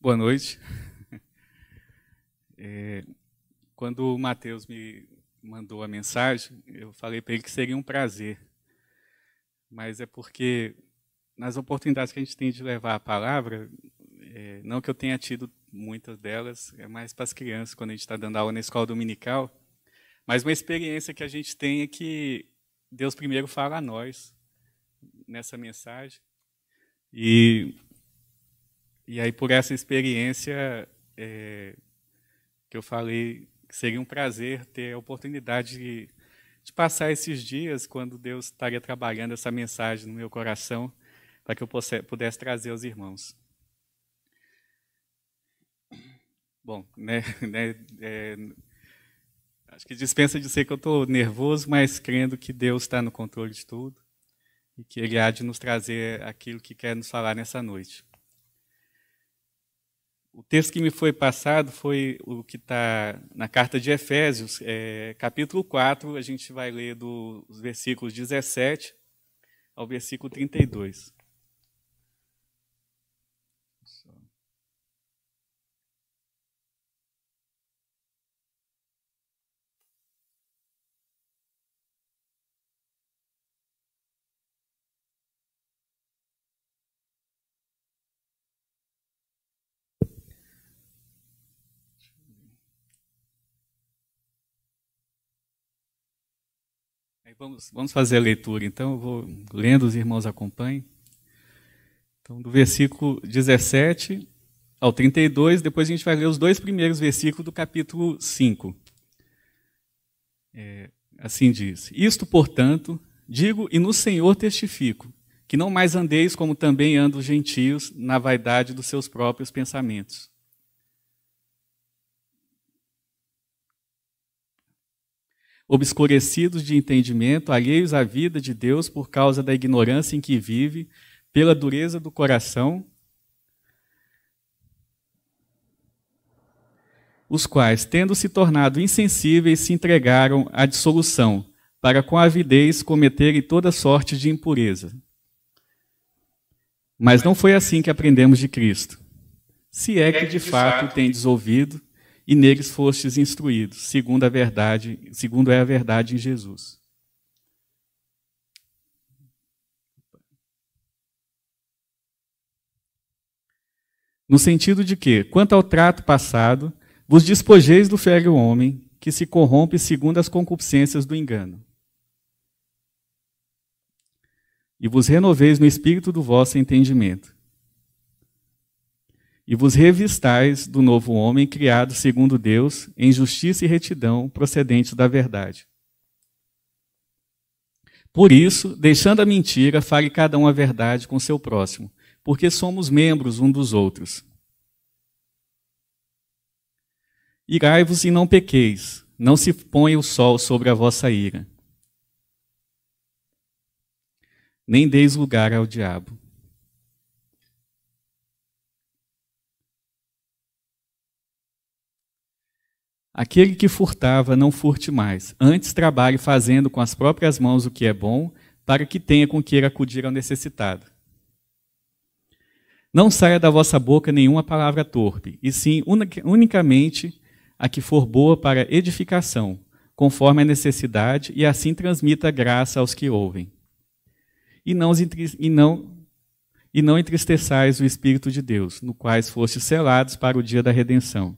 Boa noite. É, quando o Matheus me mandou a mensagem, eu falei para ele que seria um prazer. Mas é porque, nas oportunidades que a gente tem de levar a palavra, é, não que eu tenha tido muitas delas, é mais para as crianças, quando a gente está dando aula na escola dominical. Mas uma experiência que a gente tem é que Deus primeiro fala a nós nessa mensagem. E e aí, por essa experiência é, que eu falei, seria um prazer ter a oportunidade de, de passar esses dias, quando Deus estaria trabalhando essa mensagem no meu coração, para que eu pudesse trazer aos irmãos. Bom, né, né é, acho que dispensa de dizer que eu estou nervoso, mas crendo que Deus está no controle de tudo e que Ele há de nos trazer aquilo que quer nos falar nessa noite. O texto que me foi passado foi o que está na carta de Efésios, é, capítulo 4, a gente vai ler dos versículos 17 ao versículo 32. Vamos, vamos fazer a leitura, então, eu vou lendo, os irmãos acompanhem. Então, do versículo 17 ao 32, depois a gente vai ler os dois primeiros versículos do capítulo 5. É, assim diz: Isto, portanto, digo e no Senhor testifico, que não mais andeis como também andam os gentios, na vaidade dos seus próprios pensamentos obscurecidos de entendimento, alheios à vida de Deus por causa da ignorância em que vive, pela dureza do coração, os quais, tendo se tornado insensíveis, se entregaram à dissolução, para com avidez cometerem toda sorte de impureza. Mas não foi assim que aprendemos de Cristo. Se é que de fato tem dissolvido e neles fostes instruídos, segundo a verdade, segundo é a verdade em Jesus. No sentido de que, quanto ao trato passado, vos despojeis do velho homem, que se corrompe segundo as concupiscências do engano. E vos renoveis no espírito do vosso entendimento e vos revistais do novo homem criado segundo Deus, em justiça e retidão procedentes da verdade. Por isso, deixando a mentira, fale cada um a verdade com seu próximo, porque somos membros um dos outros. Irai-vos e não pequeis, não se ponha o sol sobre a vossa ira. Nem deis lugar ao diabo. Aquele que furtava, não furte mais. Antes trabalhe fazendo com as próprias mãos o que é bom, para que tenha com que ir acudir ao necessitado. Não saia da vossa boca nenhuma palavra torpe, e sim unicamente a que for boa para edificação, conforme a necessidade, e assim transmita graça aos que ouvem. E não, e não, e não entristeçais o Espírito de Deus, no quais fostes selados para o dia da redenção.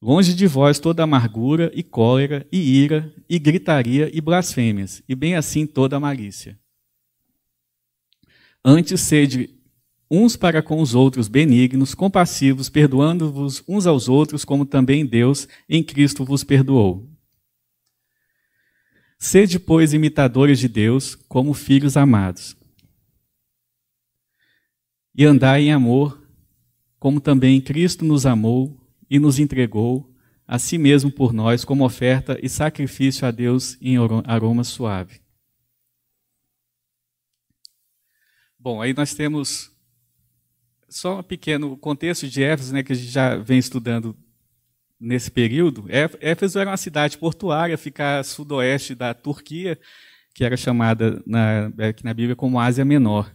Longe de vós toda amargura e cólera e ira e gritaria e blasfêmias, e bem assim toda malícia. Antes sede uns para com os outros benignos, compassivos, perdoando-vos uns aos outros, como também Deus em Cristo vos perdoou. Sede, pois, imitadores de Deus, como filhos amados. E andai em amor, como também Cristo nos amou e nos entregou a si mesmo por nós como oferta e sacrifício a Deus em aroma suave. Bom, aí nós temos só um pequeno contexto de Éfeso, né, que a gente já vem estudando nesse período. Éfeso era uma cidade portuária, fica a sudoeste da Turquia, que era chamada na, aqui é, na Bíblia como Ásia Menor.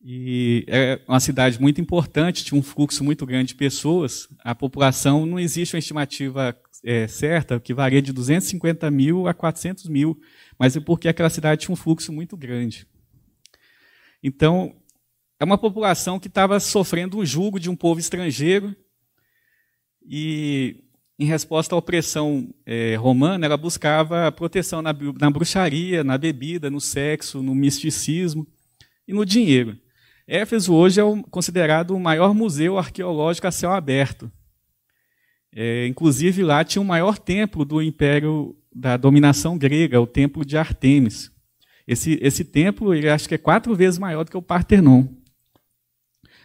E é uma cidade muito importante, tinha um fluxo muito grande de pessoas. A população não existe uma estimativa é, certa, que varia de 250 mil a 400 mil, mas é porque aquela cidade tinha um fluxo muito grande. Então, é uma população que estava sofrendo o julgo de um povo estrangeiro e, em resposta à opressão é, romana, ela buscava proteção na, na bruxaria, na bebida, no sexo, no misticismo e no dinheiro. Éfeso hoje é considerado o maior museu arqueológico a céu aberto. É, inclusive, lá tinha o maior templo do Império da Dominação Grega, o Templo de Artemis. Esse, esse templo, ele acho que é quatro vezes maior do que o Partenon.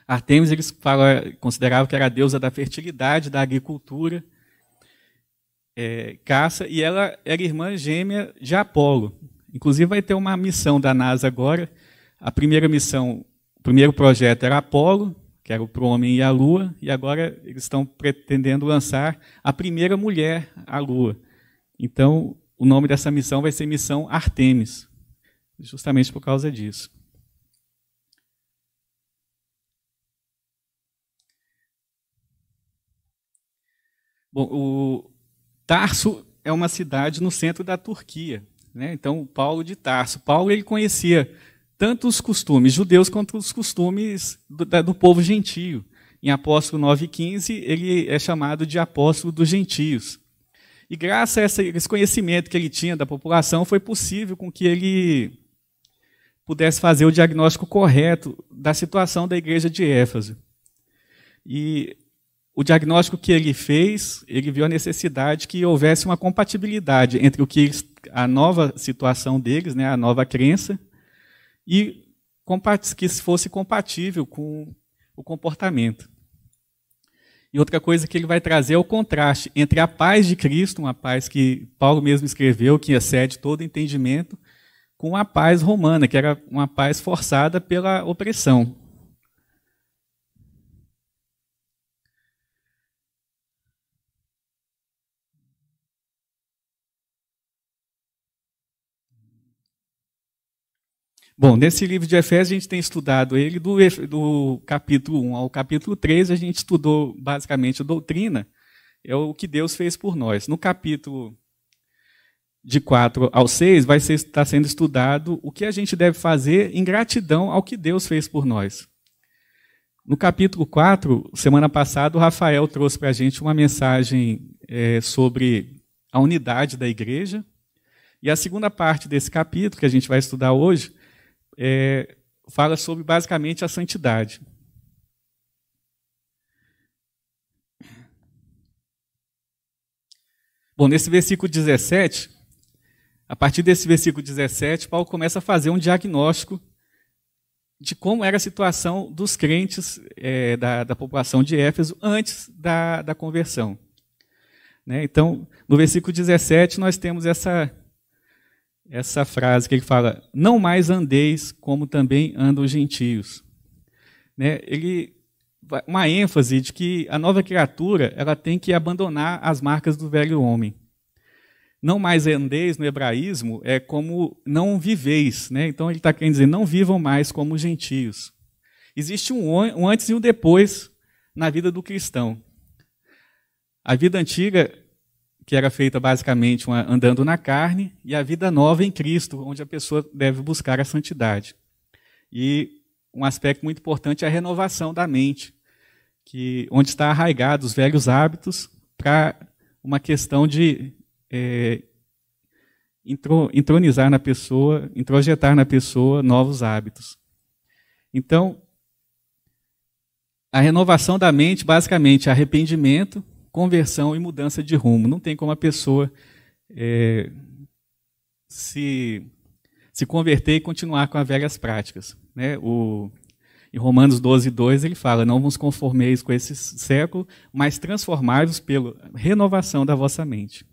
Artemis, eles falam, é, consideravam que era a deusa da fertilidade, da agricultura, é, caça, e ela era irmã gêmea de Apolo. Inclusive, vai ter uma missão da NASA agora. A primeira missão o primeiro projeto era Apolo, que era para o homem e a lua, e agora eles estão pretendendo lançar a primeira mulher à lua. Então, o nome dessa missão vai ser Missão Artemis, justamente por causa disso. Bom, o Tarso é uma cidade no centro da Turquia. Né? Então, Paulo de Tarso. Paulo ele conhecia tanto os costumes judeus quanto os costumes do, do povo gentio. Em Apóstolo 9,15, ele é chamado de apóstolo dos gentios. E graças a esse conhecimento que ele tinha da população, foi possível com que ele pudesse fazer o diagnóstico correto da situação da igreja de Éfeso. E o diagnóstico que ele fez, ele viu a necessidade que houvesse uma compatibilidade entre o que a nova situação deles, né, a nova crença, e que fosse compatível com o comportamento. E outra coisa que ele vai trazer é o contraste entre a paz de Cristo, uma paz que Paulo mesmo escreveu, que excede todo entendimento, com a paz romana, que era uma paz forçada pela opressão. Bom, nesse livro de Efésios, a gente tem estudado ele do, do capítulo 1 ao capítulo 3, a gente estudou basicamente a doutrina, é o que Deus fez por nós. No capítulo de 4 ao 6, vai ser, está sendo estudado o que a gente deve fazer em gratidão ao que Deus fez por nós. No capítulo 4, semana passada, o Rafael trouxe para a gente uma mensagem é, sobre a unidade da igreja. E a segunda parte desse capítulo, que a gente vai estudar hoje, é, fala sobre basicamente a santidade. Bom, nesse versículo 17, a partir desse versículo 17, Paulo começa a fazer um diagnóstico de como era a situação dos crentes é, da, da, população de Éfeso antes da, da conversão. Né? Então, no versículo 17, nós temos essa, essa frase que ele fala: Não mais andeis como também andam os gentios. Né? Ele uma ênfase de que a nova criatura ela tem que abandonar as marcas do velho homem. Não mais andeis no hebraísmo é como não viveis. Né? Então ele está querendo dizer: não vivam mais como os gentios. Existe um antes e um depois na vida do cristão. A vida antiga que era feita basicamente uma, andando na carne, e a vida nova em Cristo, onde a pessoa deve buscar a santidade. E um aspecto muito importante é a renovação da mente, que onde está arraigados os velhos hábitos para uma questão de é, entronizar na pessoa, introjetar na pessoa novos hábitos. Então, a renovação da mente, basicamente, é arrependimento, conversão e mudança de rumo. Não tem como a pessoa é, se, se converter e continuar com as velhas práticas. Né? O, em Romanos 12, 2, ele fala: Não vos conformeis com esse século, mas transformai-vos pela renovação da vossa mente.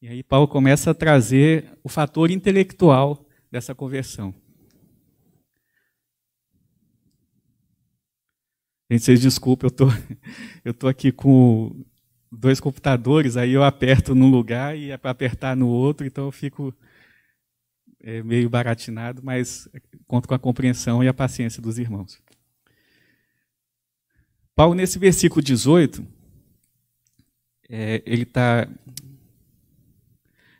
E aí Paulo começa a trazer o fator intelectual dessa conversão. Gente, vocês desculpem, eu tô, eu tô aqui com dois computadores, aí eu aperto num lugar e é para apertar no outro, então eu fico é, meio baratinado, mas conto com a compreensão e a paciência dos irmãos. Paulo, nesse versículo 18, é, ele está.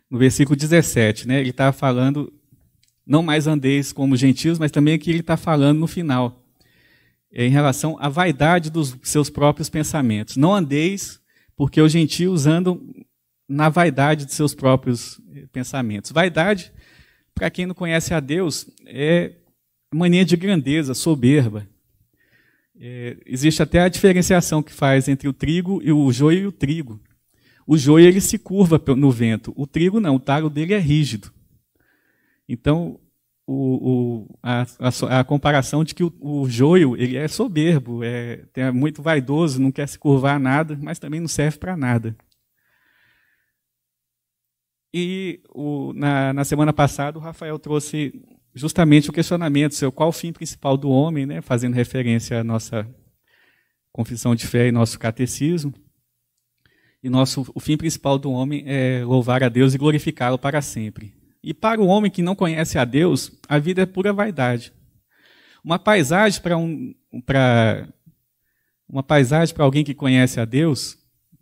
No versículo 17, né, ele está falando, não mais andeis como gentios, mas também que ele está falando no final em relação à vaidade dos seus próprios pensamentos. Não andeis, porque os gentios andam na vaidade de seus próprios eh, pensamentos. Vaidade, para quem não conhece a Deus, é mania de grandeza, soberba. É, existe até a diferenciação que faz entre o trigo e o joio e o trigo. O joio ele se curva no vento, o trigo não, o talo dele é rígido. Então, o, o, a, a, a, comparação de que o, o joio ele é soberbo, é, é muito vaidoso, não quer se curvar a nada, mas também não serve para nada. E o, na, na, semana passada o Rafael trouxe justamente o questionamento sobre qual o fim principal do homem, né, fazendo referência à nossa confissão de fé e nosso catecismo. E nosso, o fim principal do homem é louvar a Deus e glorificá-lo para sempre. E para o homem que não conhece a Deus, a vida é pura vaidade. Uma paisagem para um, para uma paisagem para alguém que conhece a Deus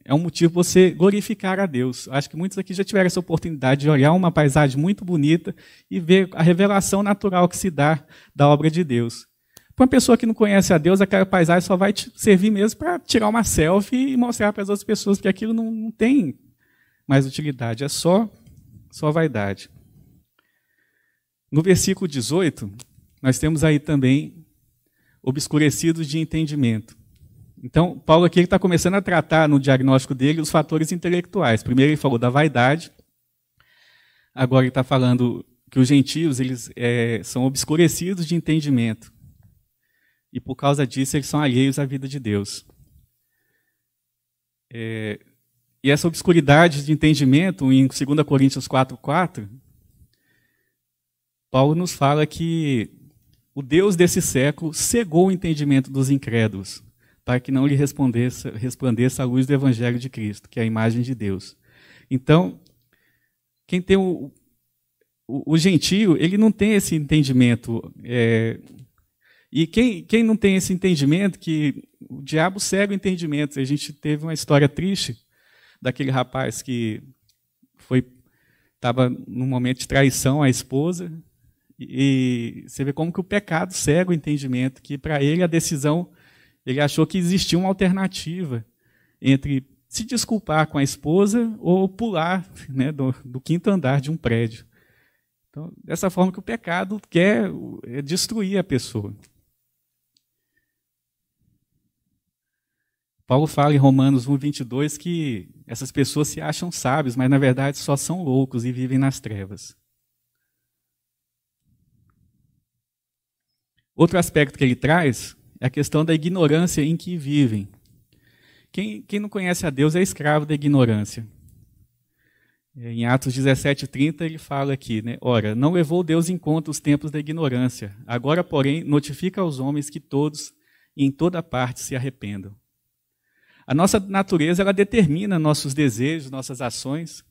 é um motivo você glorificar a Deus. Acho que muitos aqui já tiveram essa oportunidade de olhar uma paisagem muito bonita e ver a revelação natural que se dá da obra de Deus. Para uma pessoa que não conhece a Deus, aquela paisagem só vai servir mesmo para tirar uma selfie e mostrar para as outras pessoas que aquilo não, não tem mais utilidade, é só, só vaidade. No versículo 18, nós temos aí também obscurecidos de entendimento. Então, Paulo aqui está começando a tratar no diagnóstico dele os fatores intelectuais. Primeiro ele falou da vaidade, agora ele está falando que os gentios eles é, são obscurecidos de entendimento e por causa disso eles são alheios à vida de Deus. É, e essa obscuridade de entendimento em 2 Coríntios 4:4 Paulo nos fala que o Deus desse século cegou o entendimento dos incrédulos, para que não lhe resplandeça, a luz do Evangelho de Cristo, que é a imagem de Deus. Então, quem tem o, o, o gentio, ele não tem esse entendimento. É, e quem, quem não tem esse entendimento, que o diabo cega o entendimento. A gente teve uma história triste daquele rapaz que foi estava num momento de traição à esposa e, você vê como que o pecado cega o entendimento, que para ele a decisão, ele achou que existia uma alternativa entre se desculpar com a esposa ou pular né, do, do, quinto andar de um prédio. Então, dessa forma que o pecado quer é, destruir a pessoa. Paulo fala em Romanos 1, 22 que essas pessoas se acham sábios, mas na verdade só são loucos e vivem nas trevas. Outro aspecto que ele traz é a questão da ignorância em que vivem. Quem, quem não conhece a Deus é escravo da ignorância. É, em Atos 17, 30, ele fala aqui, né? Ora, não levou Deus em conta os tempos da ignorância. Agora, porém, notifica aos homens que todos e em toda parte se arrependam. A nossa natureza, ela determina nossos desejos, nossas ações.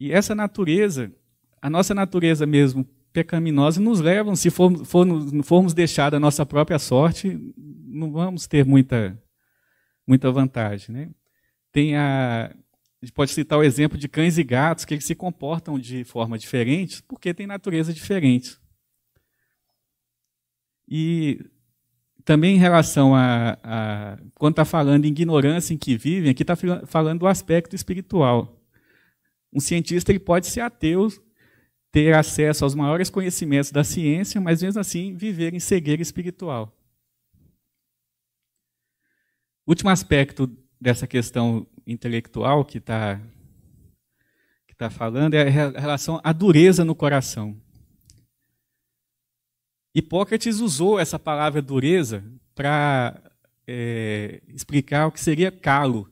E essa natureza, a nossa natureza mesmo pecaminosa nos levam, se formos deixar da nossa própria sorte, não vamos ter muita, muita vantagem. Né? Tem a, a gente pode citar o exemplo de cães e gatos, que eles se comportam de forma diferente, porque têm natureza diferente. E também em relação a, a quando está falando em ignorância em que vivem, aqui está falando do aspecto espiritual. Um cientista ele pode ser ateu ter acesso aos maiores conhecimentos da ciência, mas mesmo assim viver em cegueira espiritual. Último aspecto dessa questão intelectual que está que tá falando é a relação à dureza no coração. Hipócrates usou essa palavra dureza para é, explicar o que seria calo.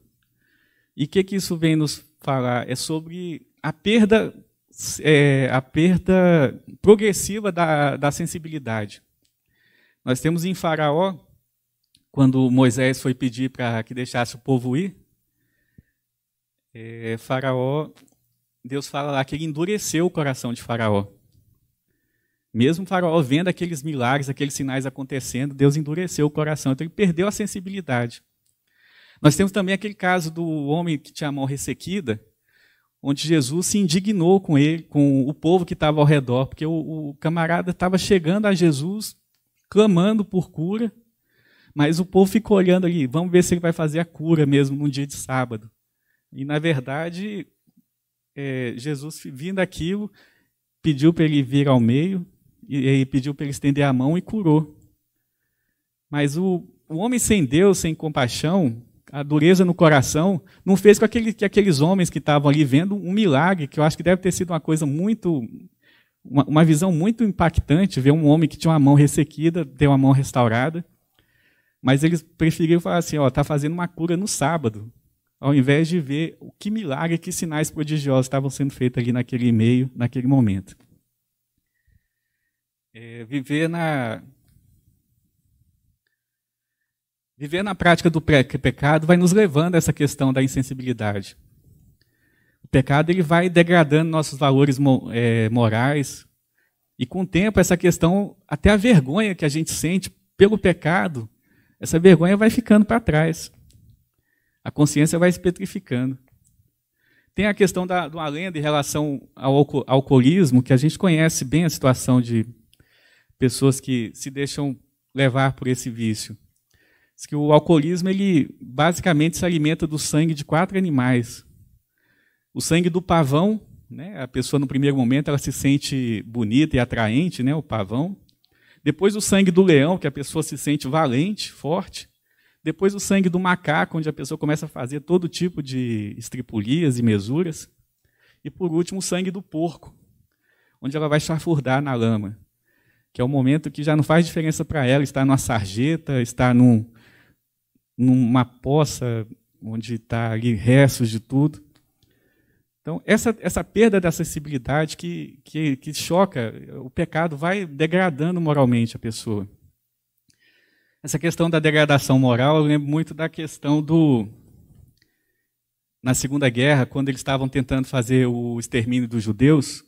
E o que, que isso vem nos falar? É sobre a perda é, a perda progressiva da, da sensibilidade. Nós temos em Faraó, quando Moisés foi pedir para que deixasse o povo ir, é, Faraó, Deus fala lá que ele endureceu o coração de Faraó. Mesmo Faraó vendo aqueles milagres, aqueles sinais acontecendo, Deus endureceu o coração, então ele perdeu a sensibilidade. Nós temos também aquele caso do homem que tinha a mão ressequida, onde Jesus se indignou com ele, com o povo que estava ao redor, porque o, o camarada estava chegando a Jesus clamando por cura, mas o povo ficou olhando ali, vamos ver se ele vai fazer a cura mesmo num dia de sábado. E na verdade, é, Jesus vindo aquilo, pediu para ele vir ao meio, e, e pediu para ele estender a mão e curou. Mas o, o homem sem Deus, sem compaixão, a dureza no coração, não fez com aquele, que aqueles homens que estavam ali vendo um milagre, que eu acho que deve ter sido uma coisa muito. Uma, uma visão muito impactante, ver um homem que tinha uma mão ressequida, ter uma mão restaurada. Mas eles preferiram falar assim: ó, está fazendo uma cura no sábado, ao invés de ver o que milagre, que sinais prodigiosos estavam sendo feitos ali naquele meio, naquele momento. É, viver na, Viver na prática do pecado vai nos levando a essa questão da insensibilidade. O pecado ele vai degradando nossos valores é, morais e com o tempo essa questão, até a vergonha que a gente sente pelo pecado, essa vergonha vai ficando para trás. A consciência vai se petrificando. Tem a questão da, de uma lenda em relação ao alcoolismo, que a gente conhece bem a situação de pessoas que se deixam levar por esse vício. Diz que o alcoolismo ele basicamente se alimenta do sangue de quatro animais. O sangue do pavão, né? A pessoa no primeiro momento ela se sente bonita e atraente, né? O pavão. Depois o sangue do leão, que a pessoa se sente valente, forte. Depois o sangue do macaco, onde a pessoa começa a fazer todo tipo de estripulias e mesuras. E por último o sangue do porco, onde ela vai chafurdar na lama que é o momento que já não faz diferença para ela estar numa sarjeta, estar num, numa poça onde está ali restos de tudo. Então, essa, essa perda da sensibilidade que, que, que choca, o pecado vai degradando moralmente a pessoa. Essa questão da degradação moral, eu lembro muito da questão do. Na Segunda Guerra, quando eles estavam tentando fazer o extermínio dos judeus,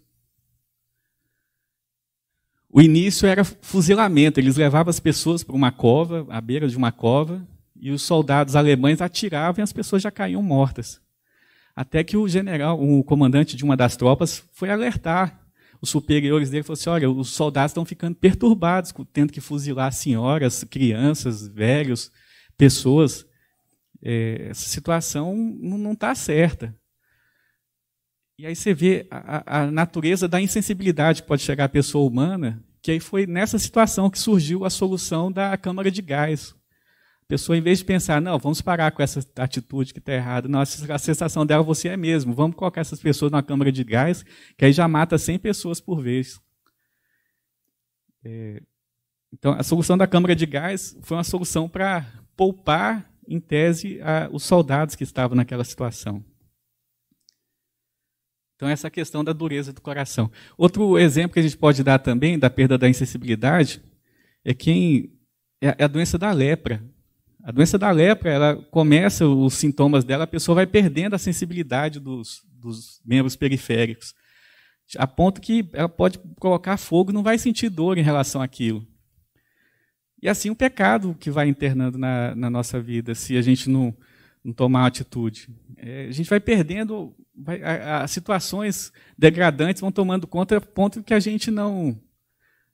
o início era fuzilamento, eles levavam as pessoas para uma cova, à beira de uma cova, e os soldados alemães atiravam e as pessoas já caíam mortas. Até que o general, o comandante de uma das tropas, foi alertar os superiores dele falou assim: olha, os soldados estão ficando perturbados, tendo que fuzilar senhoras, crianças, velhos, pessoas. É, essa situação não está certa. E aí você vê a, a, natureza da insensibilidade que pode chegar à pessoa humana, que aí foi nessa situação que surgiu a solução da câmara de gás, a pessoa, em vez de pensar, não, vamos parar com essa atitude que está errada, não, a sensação dela você é mesmo, vamos colocar essas pessoas na câmara de gás, que aí já mata 100 pessoas por vez. É, então, a solução da câmara de gás foi uma solução para poupar, em tese, a, os soldados que estavam naquela situação. Então, essa questão da dureza do coração. Outro exemplo que a gente pode dar também da perda da insensibilidade é quem é, é a doença da lepra. A doença da lepra, ela começa os sintomas dela, a pessoa vai perdendo a sensibilidade dos, dos membros periféricos, a ponto que ela pode colocar fogo e não vai sentir dor em relação àquilo. E assim o pecado que vai internando na, na nossa vida, se a gente não, não tomar atitude. É, a gente vai perdendo, vai, a, a, situações degradantes vão tomando conta, a ponto que a gente não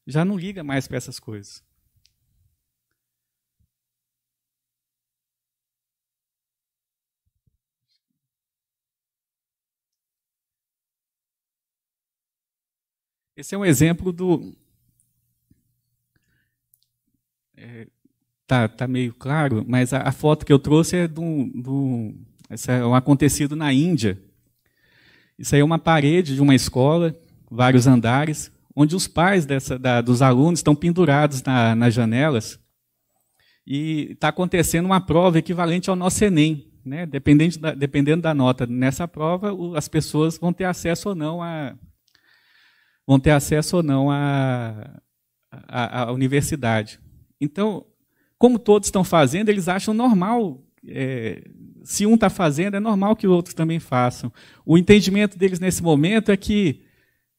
já não liga mais para essas coisas. Esse é um exemplo do. É, tá, tá meio claro, mas a, a foto que eu trouxe é do, do é um acontecido na Índia. Isso aí é uma parede de uma escola, vários andares, onde os pais dessa, da, dos alunos estão pendurados na, nas janelas e está acontecendo uma prova equivalente ao nosso Enem. Né? Dependente da, dependendo da nota nessa prova, as pessoas vão ter acesso ou não a, vão ter acesso ou não à, à, à universidade. Então, como todos estão fazendo, eles acham normal. É, se um está fazendo, é normal que outros também façam. O entendimento deles nesse momento é que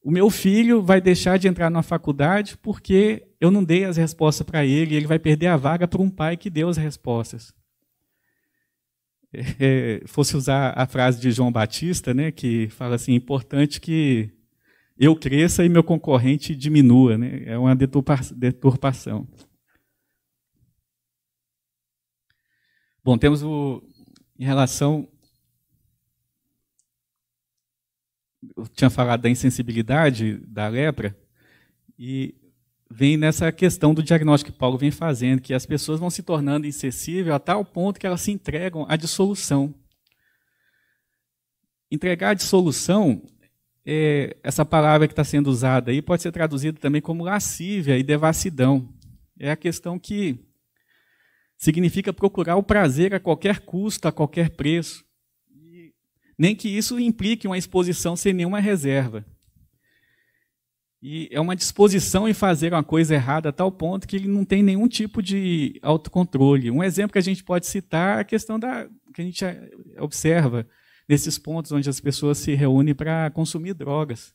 o meu filho vai deixar de entrar na faculdade porque eu não dei as respostas para ele, ele vai perder a vaga para um pai que deu as respostas. É, é, fosse usar a frase de João Batista, né, que fala assim: importante que eu cresça e meu concorrente diminua. Né? É uma deturpação. Bom, temos o, em relação. Eu tinha falado da insensibilidade da lepra, e vem nessa questão do diagnóstico que Paulo vem fazendo, que as pessoas vão se tornando insensíveis a tal ponto que elas se entregam à dissolução. Entregar à dissolução é, essa palavra que está sendo usada aí pode ser traduzida também como lascívia e devassidão. É a questão que significa procurar o prazer a qualquer custo, a qualquer preço. E nem que isso implique uma exposição sem nenhuma reserva. E é uma disposição em fazer uma coisa errada a tal ponto que ele não tem nenhum tipo de autocontrole. Um exemplo que a gente pode citar é a questão da que a gente observa nesses pontos onde as pessoas se reúnem para consumir drogas.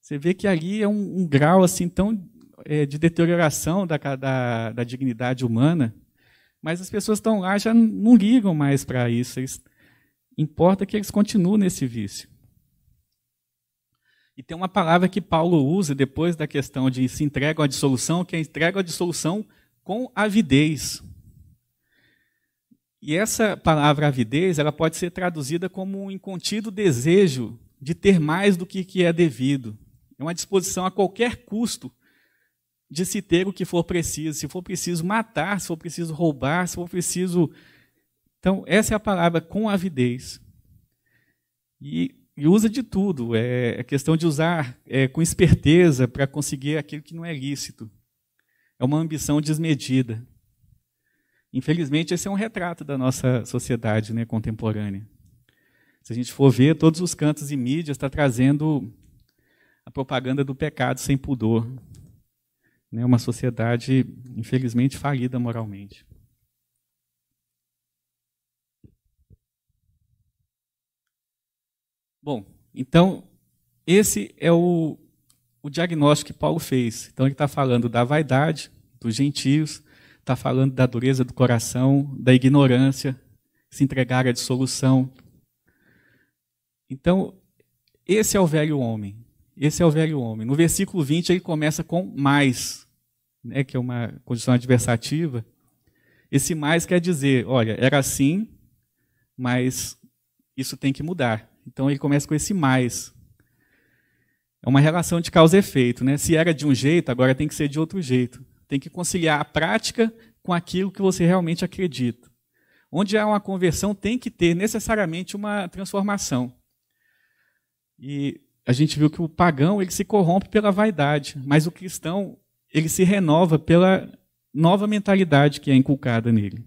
Você vê que ali é um, um grau assim tão é, de deterioração da, da, da, dignidade humana, mas as pessoas estão lá já não ligam mais para isso. Eles, importa que eles continuem nesse vício. E tem uma palavra que Paulo usa depois da questão de se entregam à dissolução, que é entregam à dissolução com avidez. E essa palavra avidez, ela pode ser traduzida como um incontido desejo de ter mais do que, que é devido. É uma disposição a qualquer custo de se ter o que for preciso, se for preciso matar, se for preciso roubar, se for preciso. Então, essa é a palavra com avidez. E, e usa de tudo. É, é questão de usar é, com esperteza para conseguir aquilo que não é lícito. É uma ambição desmedida. Infelizmente, esse é um retrato da nossa sociedade né, contemporânea. Se a gente for ver, todos os cantos e mídias está trazendo a propaganda do pecado sem pudor. Né, uma sociedade, infelizmente, falida moralmente. Bom, então, esse é o, o diagnóstico que Paulo fez. Então, ele está falando da vaidade dos gentios, está falando da dureza do coração, da ignorância, se entregar à dissolução. Então, esse é o velho homem. Esse é o velho homem. No versículo 20, ele começa com mais, né, que é uma condição adversativa. Esse mais quer dizer, olha, era assim, mas isso tem que mudar. Então ele começa com esse mais. É uma relação de causa e efeito, né? Se era de um jeito, agora tem que ser de outro jeito. Tem que conciliar a prática com aquilo que você realmente acredita. Onde há uma conversão, tem que ter necessariamente uma transformação. E a gente viu que o pagão ele se corrompe pela vaidade, mas o cristão ele se renova pela nova mentalidade que é inculcada nele.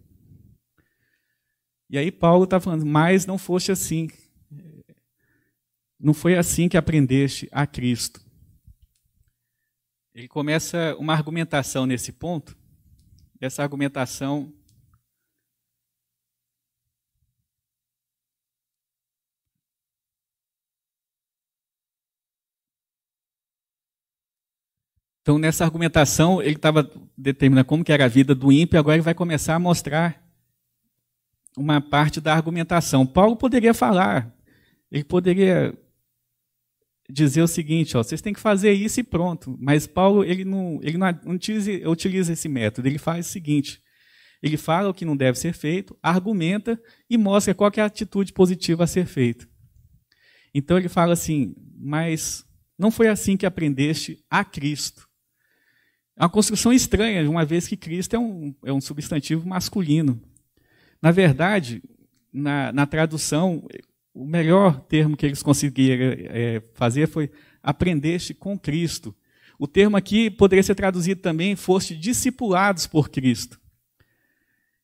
E aí Paulo está falando, mas não foste assim. Não foi assim que aprendeste a Cristo. Ele começa uma argumentação nesse ponto. Essa argumentação Então, nessa argumentação, ele estava determinando como que era a vida do ímpio, agora ele vai começar a mostrar uma parte da argumentação. Paulo poderia falar, ele poderia dizer o seguinte, ó, vocês têm que fazer isso e pronto. Mas Paulo ele não, ele não utiliza, utiliza esse método, ele faz o seguinte, ele fala o que não deve ser feito, argumenta e mostra qual é a atitude positiva a ser feita. Então ele fala assim, mas não foi assim que aprendeste a Cristo. É uma construção estranha, uma vez que Cristo é um, é um substantivo masculino. Na verdade, na, na tradução, o melhor termo que eles conseguiram é, fazer foi aprendeste com Cristo. O termo aqui poderia ser traduzido também foste discipulados por Cristo.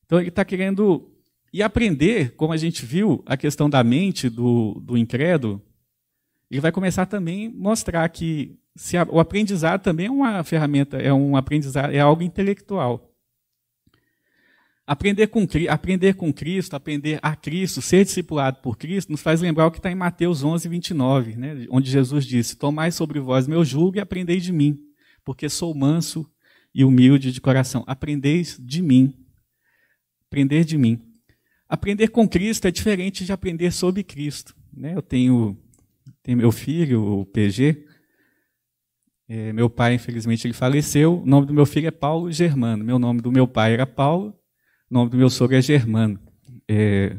Então ele está querendo e aprender, como a gente viu, a questão da mente do, do incrédulo. Ele vai começar também a mostrar que a, o aprendizado também é uma ferramenta, é um aprendizado, é algo intelectual. Aprender com, aprender com Cristo, aprender a Cristo, ser discipulado por Cristo, nos faz lembrar o que está em Mateus 11, 29, né? onde Jesus disse: Tomai sobre vós meu jugo e aprendei de mim, porque sou manso e humilde de coração. Aprendeis de mim. Aprender de mim. Aprender com Cristo é diferente de aprender sobre Cristo. Né? Eu tenho, tenho meu filho, o PG, é, meu pai, infelizmente, ele faleceu. O nome do meu filho é Paulo Germano. Meu nome do meu pai era Paulo o nome do meu sogro é Germano. É,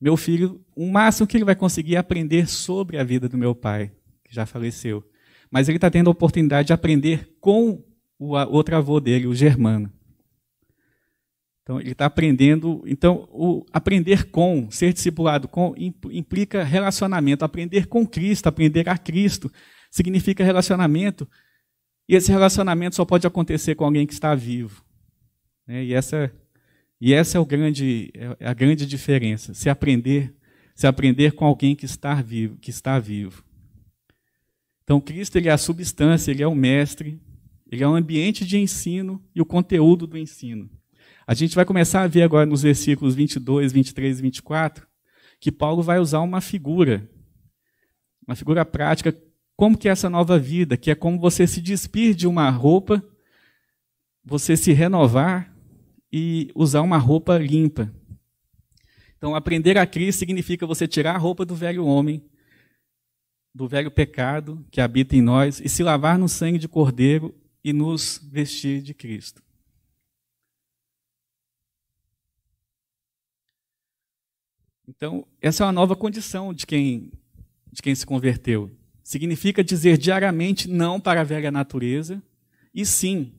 meu filho, o máximo que ele vai conseguir é aprender sobre a vida do meu pai, que já faleceu. Mas ele está tendo a oportunidade de aprender com o outro avô dele, o Germano. Então, ele está aprendendo. Então, o aprender com, ser discipulado com, implica relacionamento. Aprender com Cristo, aprender a Cristo, significa relacionamento. E esse relacionamento só pode acontecer com alguém que está vivo. Né? E essa, e essa é, o grande, é, é a grande diferença. Se aprender, se aprender com alguém que está vivo, que está vivo. Então Cristo ele é a substância, ele é o mestre, ele é o ambiente de ensino e o conteúdo do ensino. A gente vai começar a ver agora nos versículos 22, 23 e 24 que Paulo vai usar uma figura, uma figura prática, como que é essa nova vida, que é como você se despir de uma roupa, você se renovar e usar uma roupa limpa. Então, aprender a Cristo significa você tirar a roupa do velho homem, do velho pecado que habita em nós, e se lavar no sangue de Cordeiro e nos vestir de Cristo. Então, essa é uma nova condição de quem, de quem se converteu. Significa dizer diariamente não para a velha natureza, e sim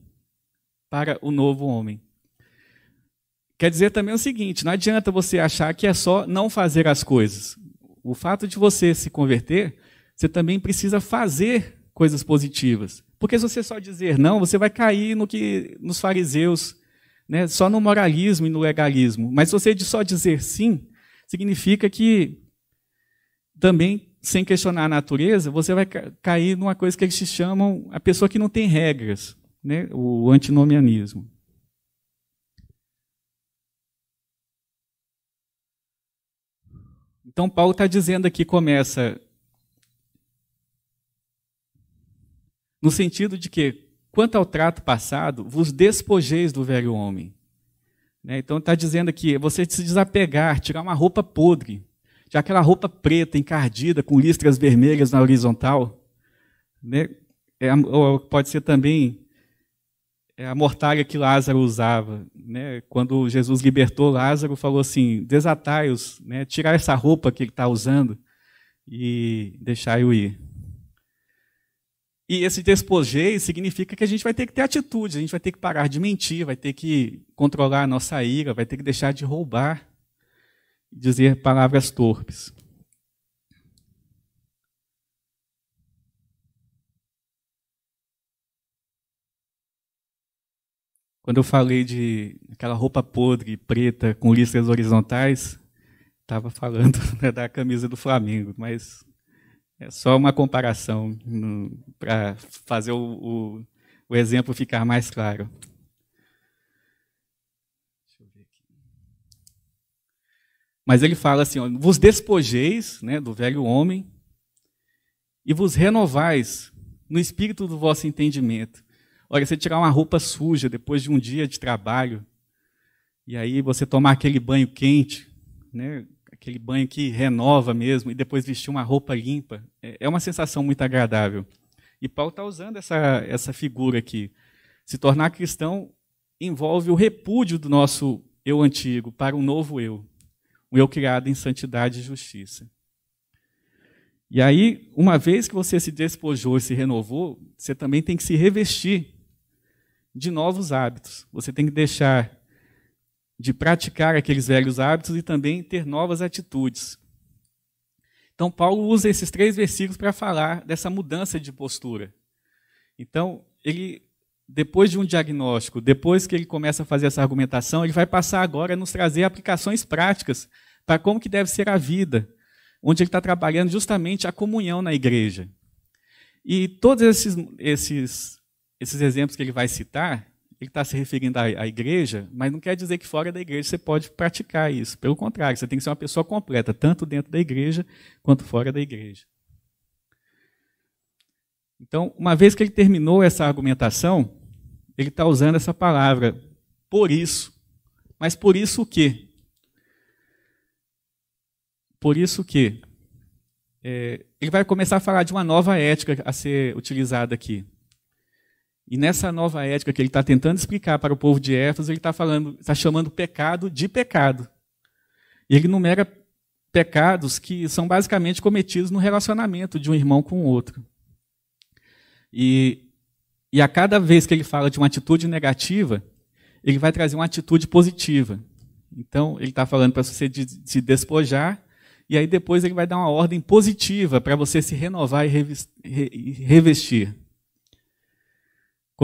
para o novo homem. Quer dizer também o seguinte: não adianta você achar que é só não fazer as coisas. O fato de você se converter, você também precisa fazer coisas positivas. Porque se você só dizer não, você vai cair no que nos fariseus, né? só no moralismo e no legalismo. Mas se você só dizer sim, significa que também, sem questionar a natureza, você vai cair numa coisa que eles chamam a pessoa que não tem regras, né? o antinomianismo. Então, Paulo está dizendo aqui, começa. No sentido de que, quanto ao trato passado, vos despojeis do velho homem. Né? Então, está dizendo aqui, é você se desapegar, tirar uma roupa podre, tirar aquela roupa preta, encardida, com listras vermelhas na horizontal. Né? É, pode ser também é a mortalha que Lázaro usava. Né? Quando Jesus libertou Lázaro, falou assim: desatai-os, né? tirar essa roupa que ele está usando e deixai-o ir. E esse despojeio significa que a gente vai ter que ter atitude, a gente vai ter que parar de mentir, vai ter que controlar a nossa ira, vai ter que deixar de roubar e dizer palavras torpes. Quando eu falei de aquela roupa podre, preta, com listras horizontais, estava falando né, da camisa do Flamengo, mas é só uma comparação para fazer o, o, o exemplo ficar mais claro. Mas ele fala assim: ó, vos despojeis né, do velho homem e vos renovais no espírito do vosso entendimento. Olha, você tirar uma roupa suja depois de um dia de trabalho, e aí você tomar aquele banho quente, né? aquele banho que renova mesmo, e depois vestir uma roupa limpa, é, é uma sensação muito agradável. E Paulo está usando essa, essa figura aqui. Se tornar cristão envolve o repúdio do nosso eu antigo para um novo eu, um eu criado em santidade e justiça. E aí, uma vez que você se despojou e se renovou, você também tem que se revestir de novos hábitos. Você tem que deixar de praticar aqueles velhos hábitos e também ter novas atitudes. Então, Paulo usa esses três versículos para falar dessa mudança de postura. Então, ele, depois de um diagnóstico, depois que ele começa a fazer essa argumentação, ele vai passar agora a nos trazer aplicações práticas para como que deve ser a vida, onde ele está trabalhando justamente a comunhão na igreja. E todos esses, esses esses exemplos que ele vai citar, ele está se referindo à, à, igreja, mas não quer dizer que fora da igreja você pode praticar isso. Pelo contrário, você tem que ser uma pessoa completa, tanto dentro da igreja quanto fora da igreja. Então, uma vez que ele terminou essa argumentação, ele está usando essa palavra, por isso. Mas por isso o quê? Por isso que é, ele vai começar a falar de uma nova ética a ser utilizada aqui. E nessa nova ética que ele está tentando explicar para o povo de Éfeso, ele está falando, está chamando pecado de pecado. E ele numera pecados que são basicamente cometidos no relacionamento de um irmão com o outro. E, e a cada vez que ele fala de uma atitude negativa, ele vai trazer uma atitude positiva. Então, ele está falando para você de, de se despojar, e aí depois ele vai dar uma ordem positiva para você se renovar e revestir.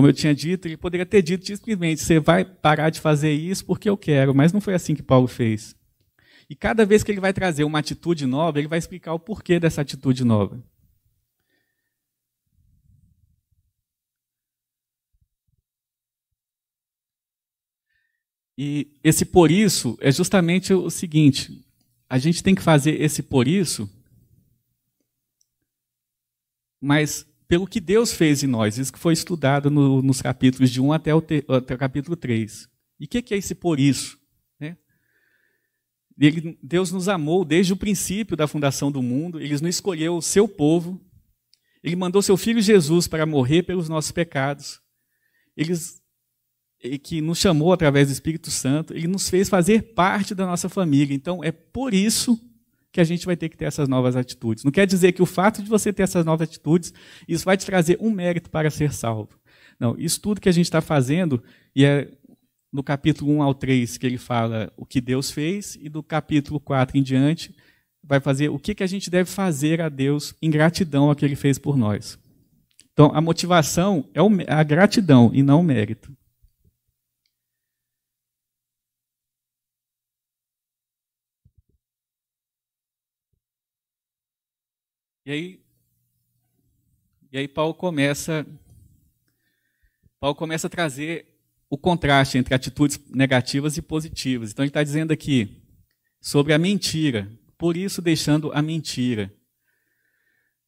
Como eu tinha dito, ele poderia ter dito simplesmente: você vai parar de fazer isso porque eu quero, mas não foi assim que Paulo fez. E cada vez que ele vai trazer uma atitude nova, ele vai explicar o porquê dessa atitude nova. E esse por isso é justamente o seguinte: a gente tem que fazer esse por isso, mas pelo que Deus fez em nós. Isso que foi estudado no, nos capítulos de 1 até o, te, até o capítulo 3. E o que, que, é esse por isso? Né? Ele, Deus nos amou desde o princípio da fundação do mundo, ele nos escolheu o seu povo, ele mandou seu filho Jesus para morrer pelos nossos pecados, ele, que nos chamou através do Espírito Santo, ele nos fez fazer parte da nossa família. Então, é por isso que a gente vai ter que ter essas novas atitudes. Não quer dizer que o fato de você ter essas novas atitudes, isso vai te trazer um mérito para ser salvo. Não, isso tudo que a gente está fazendo, e é no capítulo 1 ao 3 que ele fala o que Deus fez, e do capítulo 4 em diante, vai fazer o que, que a gente deve fazer a Deus em gratidão ao que ele fez por nós. Então, a motivação é a gratidão e não o mérito. E aí, e aí Paulo começa Paulo começa a trazer o contraste entre atitudes negativas e positivas. Então ele está dizendo aqui sobre a mentira, por isso deixando a mentira.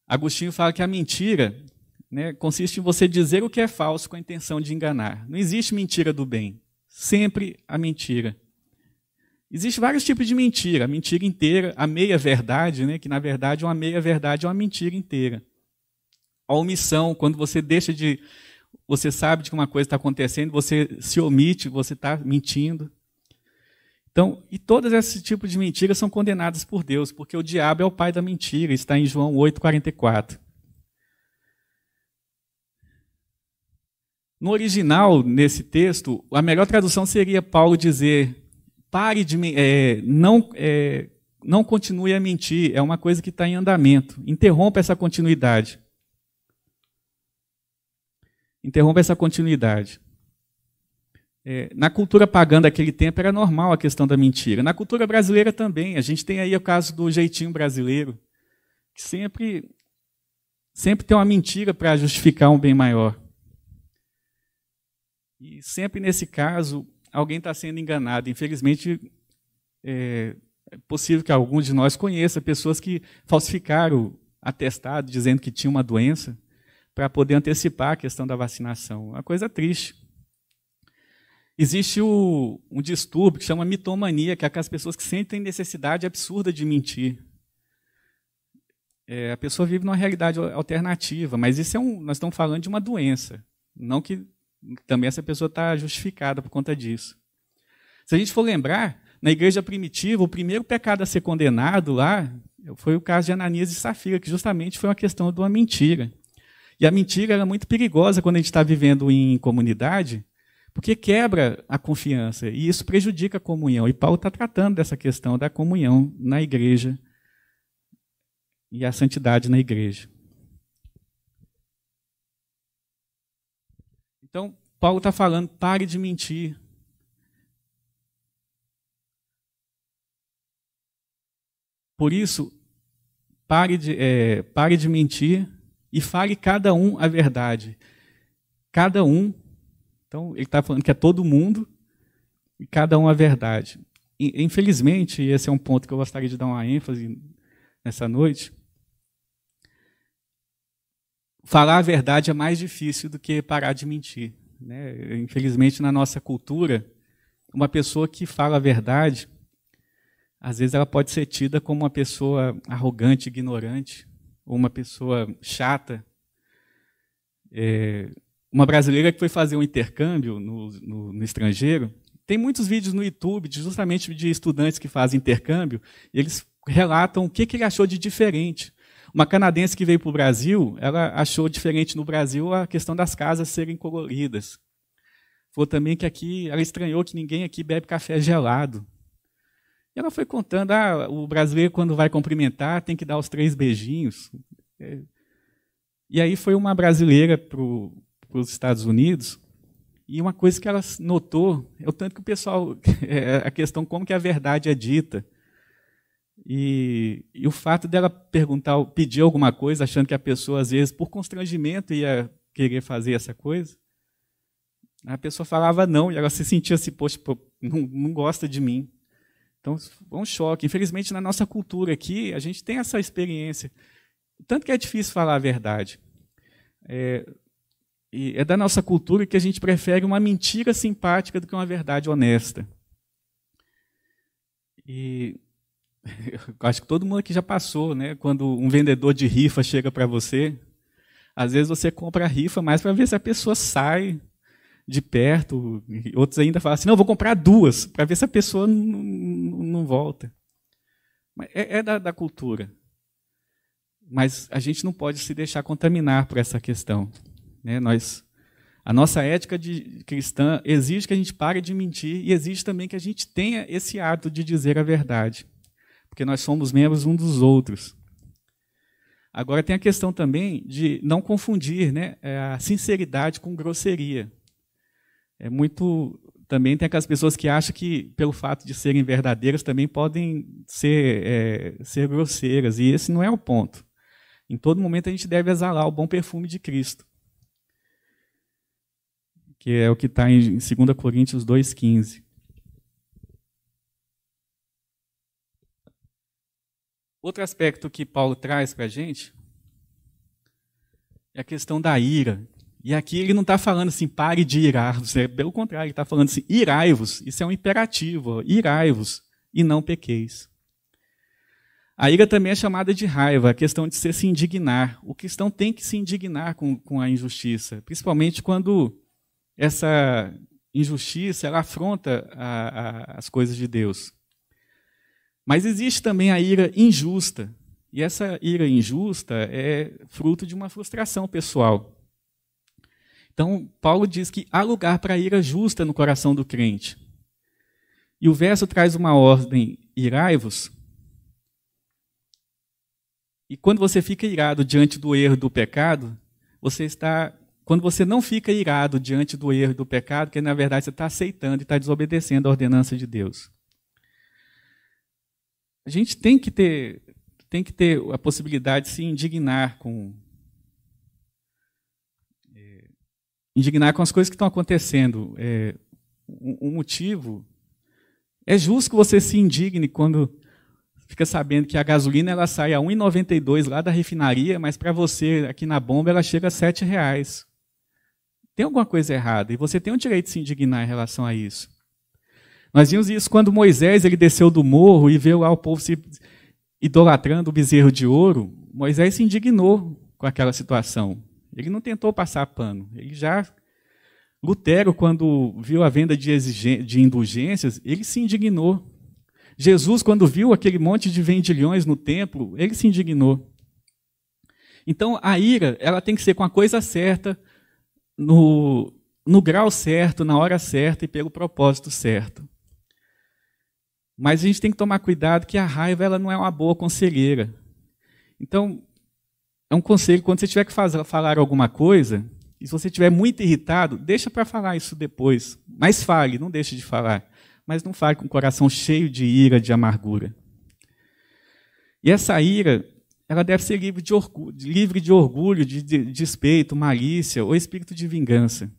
Agostinho fala que a mentira né, consiste em você dizer o que é falso com a intenção de enganar. Não existe mentira do bem, sempre a mentira. Existem vários tipos de mentira. A mentira inteira, a meia-verdade, né? que na verdade uma meia-verdade é uma mentira inteira. A omissão, quando você deixa de. Você sabe de que uma coisa está acontecendo, você se omite, você está mentindo. Então, e todos esses tipos de mentiras são condenadas por Deus, porque o diabo é o pai da mentira, está em João 8,44. No original, nesse texto, a melhor tradução seria Paulo dizer pare de é, não é, não continue a mentir. É uma coisa que está em andamento. Interrompa essa continuidade. Interrompa essa continuidade. É, na cultura pagã daquele tempo era normal a questão da mentira. Na cultura brasileira também. A gente tem aí o caso do jeitinho brasileiro, que sempre, sempre tem uma mentira para justificar um bem maior. E sempre nesse caso, alguém está sendo enganado. Infelizmente, é, é possível que algum de nós conheça pessoas que falsificaram atestado dizendo que tinha uma doença para poder antecipar a questão da vacinação. É uma coisa triste. Existe o, um distúrbio que chama mitomania, que é aquelas pessoas que sentem necessidade absurda de mentir. É, a pessoa vive numa realidade alternativa, mas isso é um, nós estamos falando de uma doença, não que também essa pessoa está justificada por conta disso. Se a gente for lembrar, na igreja primitiva, o primeiro pecado a ser condenado lá foi o caso de Ananias e Safira, que justamente foi uma questão de uma mentira. E a mentira era é muito perigosa quando a gente está vivendo em comunidade, porque quebra a confiança e isso prejudica a comunhão. E Paulo está tratando dessa questão da comunhão na igreja e a santidade na igreja. Então, Paulo está falando: pare de mentir. Por isso, pare de, é, pare de mentir e fale cada um a verdade. Cada um. Então, ele está falando que é todo mundo e cada um a verdade. E, infelizmente, esse é um ponto que eu gostaria de dar uma ênfase nessa noite falar a verdade é mais difícil do que parar de mentir. Né? Infelizmente, na nossa cultura, uma pessoa que fala a verdade, às vezes ela pode ser tida como uma pessoa arrogante, ignorante, ou uma pessoa chata. É, uma brasileira que foi fazer um intercâmbio no, no, no estrangeiro, tem muitos vídeos no YouTube de, justamente de estudantes que fazem intercâmbio, e eles relatam o que, que ele achou de diferente. Uma canadense que veio para o Brasil, ela achou diferente no Brasil a questão das casas serem coloridas. Falou também que aqui, ela estranhou que ninguém aqui bebe café gelado. E ela foi contando, ah, o brasileiro quando vai cumprimentar tem que dar os três beijinhos. É. E aí foi uma brasileira para os Estados Unidos e uma coisa que ela notou é o tanto que o pessoal, é, a questão como que a verdade é dita. E, e, o fato dela perguntar, pedir alguma coisa, achando que a pessoa, às vezes, por constrangimento, ia querer fazer essa coisa, a pessoa falava não, e ela se sentia assim, poxa, não, não gosta de mim. Então, foi um choque. Infelizmente, na nossa cultura aqui, a gente tem essa experiência. Tanto que é difícil falar a verdade. É, é da nossa cultura que a gente prefere uma mentira simpática do que uma verdade honesta. E acho que todo mundo aqui já passou, né? Quando um vendedor de rifa chega para você, às vezes você compra a rifa mais para ver se a pessoa sai de perto. Outros ainda falam assim: não, vou comprar duas, para ver se a pessoa não, não volta. É, é da, da, cultura. Mas a gente não pode se deixar contaminar por essa questão. Né? Nós, a nossa ética de cristã exige que a gente pare de mentir e exige também que a gente tenha esse hábito de dizer a verdade porque nós somos membros um dos outros. Agora tem a questão também de não confundir né, é, a sinceridade com grosseria. É muito também tem aquelas pessoas que acham que pelo fato de serem verdadeiras também podem ser é, ser grosseiras e esse não é o ponto. Em todo momento a gente deve exalar o bom perfume de Cristo, que é o que está em 2 Coríntios 2,15. Outro aspecto que Paulo traz para a gente é a questão da ira. E aqui ele não está falando assim, pare de irar-vos. Né? Pelo contrário, ele está falando assim, irai-vos. Isso é um imperativo. Irai-vos e não pequeis. A ira também é chamada de raiva, a questão de se indignar. O cristão tem que se indignar com, com a injustiça, principalmente quando essa injustiça ela afronta a, a, as coisas de Deus. Mas existe também a ira injusta. E essa ira injusta é fruto de uma frustração pessoal. Então, Paulo diz que há lugar para a ira justa no coração do crente. E o verso traz uma ordem: irai-vos. E quando você fica irado diante do erro do pecado, você está. Quando você não fica irado diante do erro do pecado, que na verdade você está aceitando e está desobedecendo a ordenança de Deus. A gente tem que ter, tem que ter a possibilidade de se indignar com é, indignar com as coisas que estão acontecendo. É, um, um motivo é justo que você se indigne quando fica sabendo que a gasolina ela sai a 1,92 lá da refinaria, mas para você aqui na bomba ela chega a R$ reais. Tem alguma coisa errada e você tem o direito de se indignar em relação a isso. Nós vimos isso quando Moisés ele desceu do morro e viu lá o povo se idolatrando o bezerro de ouro. Moisés se indignou com aquela situação. Ele não tentou passar pano. Ele já Lutero, quando viu a venda de, de indulgências, ele se indignou. Jesus, quando viu aquele monte de vendilhões no templo, ele se indignou. Então, a ira ela tem que ser com a coisa certa, no, no grau certo, na hora certa e pelo propósito certo. Mas a gente tem que tomar cuidado que a raiva ela não é uma boa conselheira. Então, é um conselho, quando você tiver que fazer, falar alguma coisa, e se você estiver muito irritado, deixa para falar isso depois. Mas fale, não deixe de falar. Mas não fale com o coração cheio de ira, de amargura. E essa ira, ela deve ser livre de orgulho, livre de, orgulho de, de despeito, malícia ou espírito de vingança.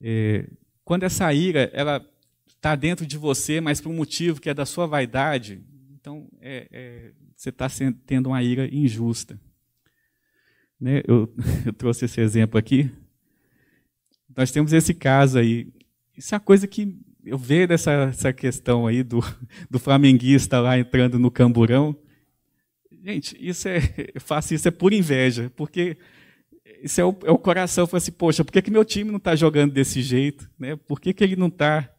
É, quando essa ira ela está dentro de você, mas por um motivo que é da sua vaidade, então é, é, você está tendo uma ira injusta. Né? Eu, eu, trouxe esse exemplo aqui. Nós temos esse caso aí. Isso é a coisa que eu vejo essa, essa questão aí do, do flamenguista lá entrando no camburão. Gente, isso é, eu faço isso é por inveja, porque isso é o, é o coração. Fala assim, poxa, por que, que meu time não está jogando desse jeito? Né? Por que, que ele não está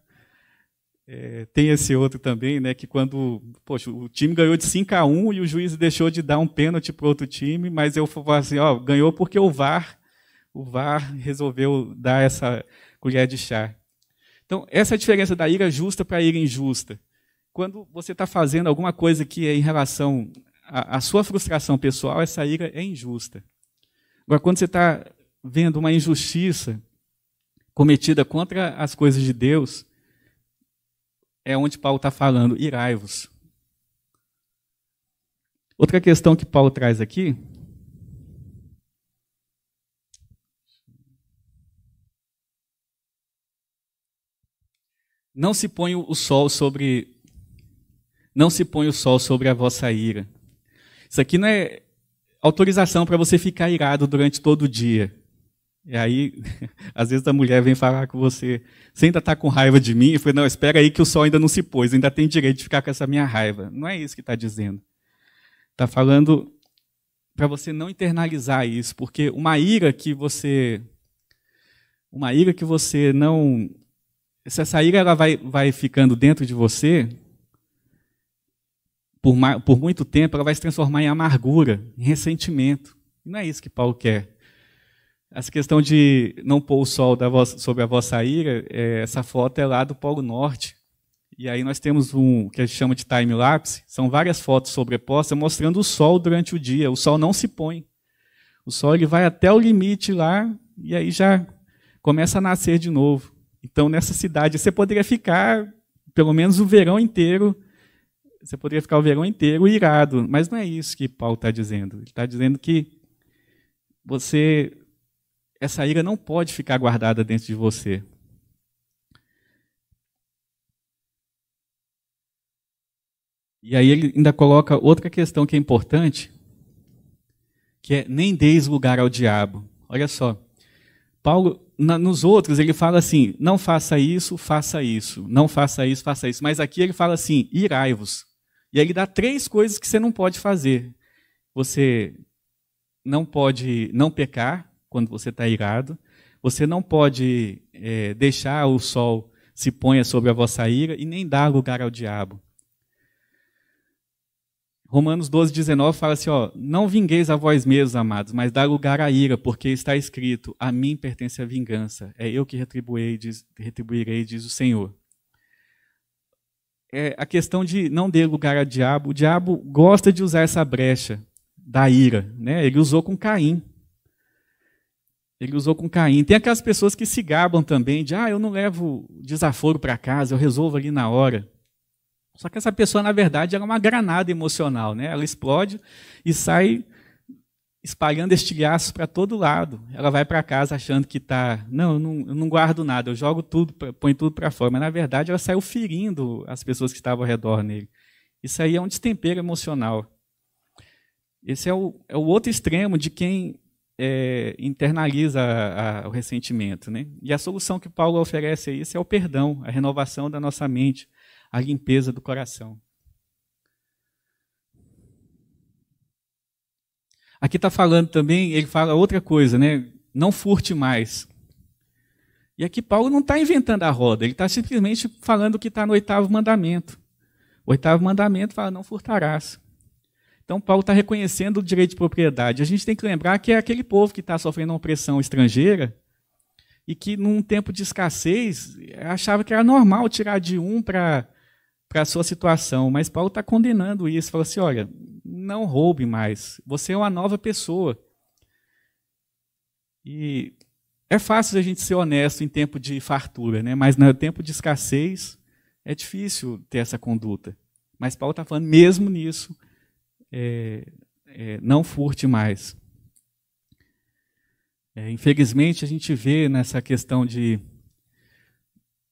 é, tem esse outro também, né, que quando poxa, o time ganhou de 5 a 1 e o juiz deixou de dar um pênalti para outro time, mas eu falo assim, ó, ganhou porque o VAR, o VAR resolveu dar essa colher de chá. Então, essa é a diferença da ira justa para a ira injusta. Quando você está fazendo alguma coisa que é em relação à, à sua frustração pessoal, essa ira é injusta. Agora, quando você está vendo uma injustiça cometida contra as coisas de Deus, é onde Paulo está falando, irai-vos. Outra questão que Paulo traz aqui. Não se põe o sol sobre não se põe o sol sobre a vossa ira. Isso aqui não é autorização para você ficar irado durante todo o dia. E aí, às vezes a mulher vem falar com você, você ainda está com raiva de mim? E falei, não, espera aí que o sol ainda não se pôs, ainda tem direito de ficar com essa minha raiva. Não é isso que está dizendo. Está falando para você não internalizar isso, porque uma ira que você. Uma ira que você não. Se essa ira ela vai, vai ficando dentro de você, por, por muito tempo, ela vai se transformar em amargura, em ressentimento. E não é isso que Paulo quer. Essa questão de não pôr o sol vossa, sobre a vossa ira, é, essa foto é lá do Polo Norte. E aí nós temos um que a gente chama de time-lapse, são várias fotos sobrepostas mostrando o sol durante o dia. O sol não se põe. O sol ele vai até o limite lá e aí já começa a nascer de novo. Então, nessa cidade, você poderia ficar pelo menos o verão inteiro, você poderia ficar o verão inteiro irado, mas não é isso que Paulo está dizendo. Ele está dizendo que você essa ira não pode ficar guardada dentro de você. E aí ele ainda coloca outra questão que é importante, que é nem deis lugar ao diabo. Olha só, Paulo, na, nos outros, ele fala assim: não faça isso, faça isso, não faça isso, faça isso. Mas aqui ele fala assim: irai-vos. E aí ele dá três coisas que você não pode fazer. Você não pode não pecar, quando você está irado. Você não pode é, deixar o sol se ponha sobre a vossa ira e nem dar lugar ao diabo. Romanos 12, 19 fala assim: ó, Não vingueis a vós mesmos, amados, mas dá lugar à ira, porque está escrito: A mim pertence a vingança, é eu que retribuirei, diz, retribuirei, diz o Senhor. É a questão de não dar lugar ao diabo, o diabo gosta de usar essa brecha da ira, né? ele usou com Caim. Ele usou com Caim. Tem aquelas pessoas que se gabam também de, ah, eu não levo desaforo para casa, eu resolvo ali na hora. Só que essa pessoa, na verdade, é uma granada emocional, né? Ela explode e sai espalhando estilhaços para todo lado. Ela vai para casa achando que está, não eu, não, eu não guardo nada, eu jogo tudo, põe tudo para fora. Mas, na verdade, ela saiu ferindo as pessoas que estavam ao redor nele. Isso aí é um destempero emocional. Esse é o, é o outro extremo de quem é, internaliza a, a, o ressentimento. Né? E a solução que Paulo oferece a isso é o perdão, a renovação da nossa mente, a limpeza do coração. Aqui está falando também, ele fala outra coisa, né? Não furte mais. E aqui Paulo não está inventando a roda, ele está simplesmente falando o que está no oitavo mandamento. O oitavo mandamento fala: não furtarás. Então, Paulo está reconhecendo o direito de propriedade. A gente tem que lembrar que é aquele povo que está sofrendo uma opressão estrangeira e que, num tempo de escassez, achava que era normal tirar de um para a sua situação. Mas Paulo está condenando isso. Fala assim: olha, não roube mais. Você é uma nova pessoa. E é fácil a gente ser honesto em tempo de fartura, né? mas no tempo de escassez é difícil ter essa conduta. Mas Paulo está falando mesmo nisso é, é, não furte mais. É, infelizmente, a gente vê nessa questão de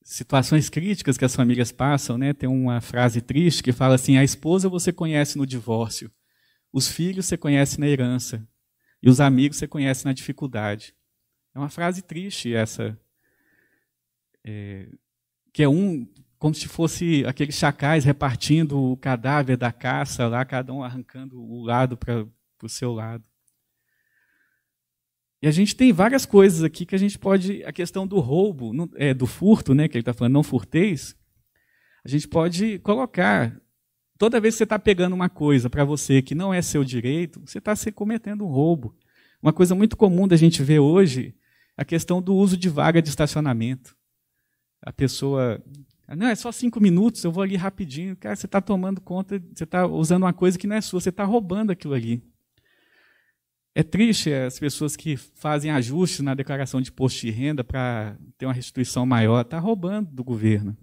situações críticas que as famílias passam, né? Tem uma frase triste que fala assim: a esposa você conhece no divórcio, os filhos você conhece na herança e os amigos você conhece na dificuldade. É uma frase triste essa, é, que é um como se fosse aqueles chacais repartindo o cadáver da caça lá, cada um arrancando o lado para o seu lado. E a gente tem várias coisas aqui que a gente pode. A questão do roubo, é, do furto, né, que ele está falando, não furteis, a gente pode colocar. Toda vez que você está pegando uma coisa para você que não é seu direito, você está se cometendo um roubo. Uma coisa muito comum da gente ver hoje a questão do uso de vaga de estacionamento. A pessoa não, é só cinco minutos, eu vou ali rapidinho. Cara, você está tomando conta, você está usando uma coisa que não é sua, você está roubando aquilo ali. É triste é, as pessoas que fazem ajustes na declaração de imposto de renda para ter uma restituição maior, está roubando do governo.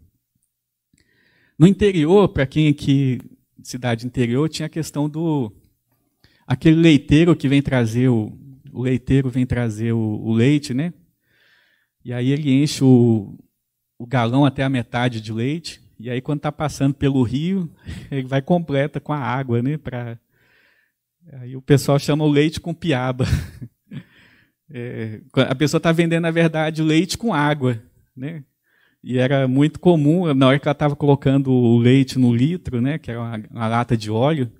No interior, para quem aqui, cidade interior, tinha a questão do. aquele leiteiro que vem trazer o. o leiteiro vem trazer o, o leite, né? E aí ele enche o, o galão até a metade de leite, e aí quando está passando pelo rio, ele vai completa com a água, né? Pra... Aí o pessoal chama o leite com piaba. É, a pessoa está vendendo, na verdade, leite com água, né? E era muito comum, na hora que ela estava colocando o leite no litro, né, que era uma, uma lata de óleo,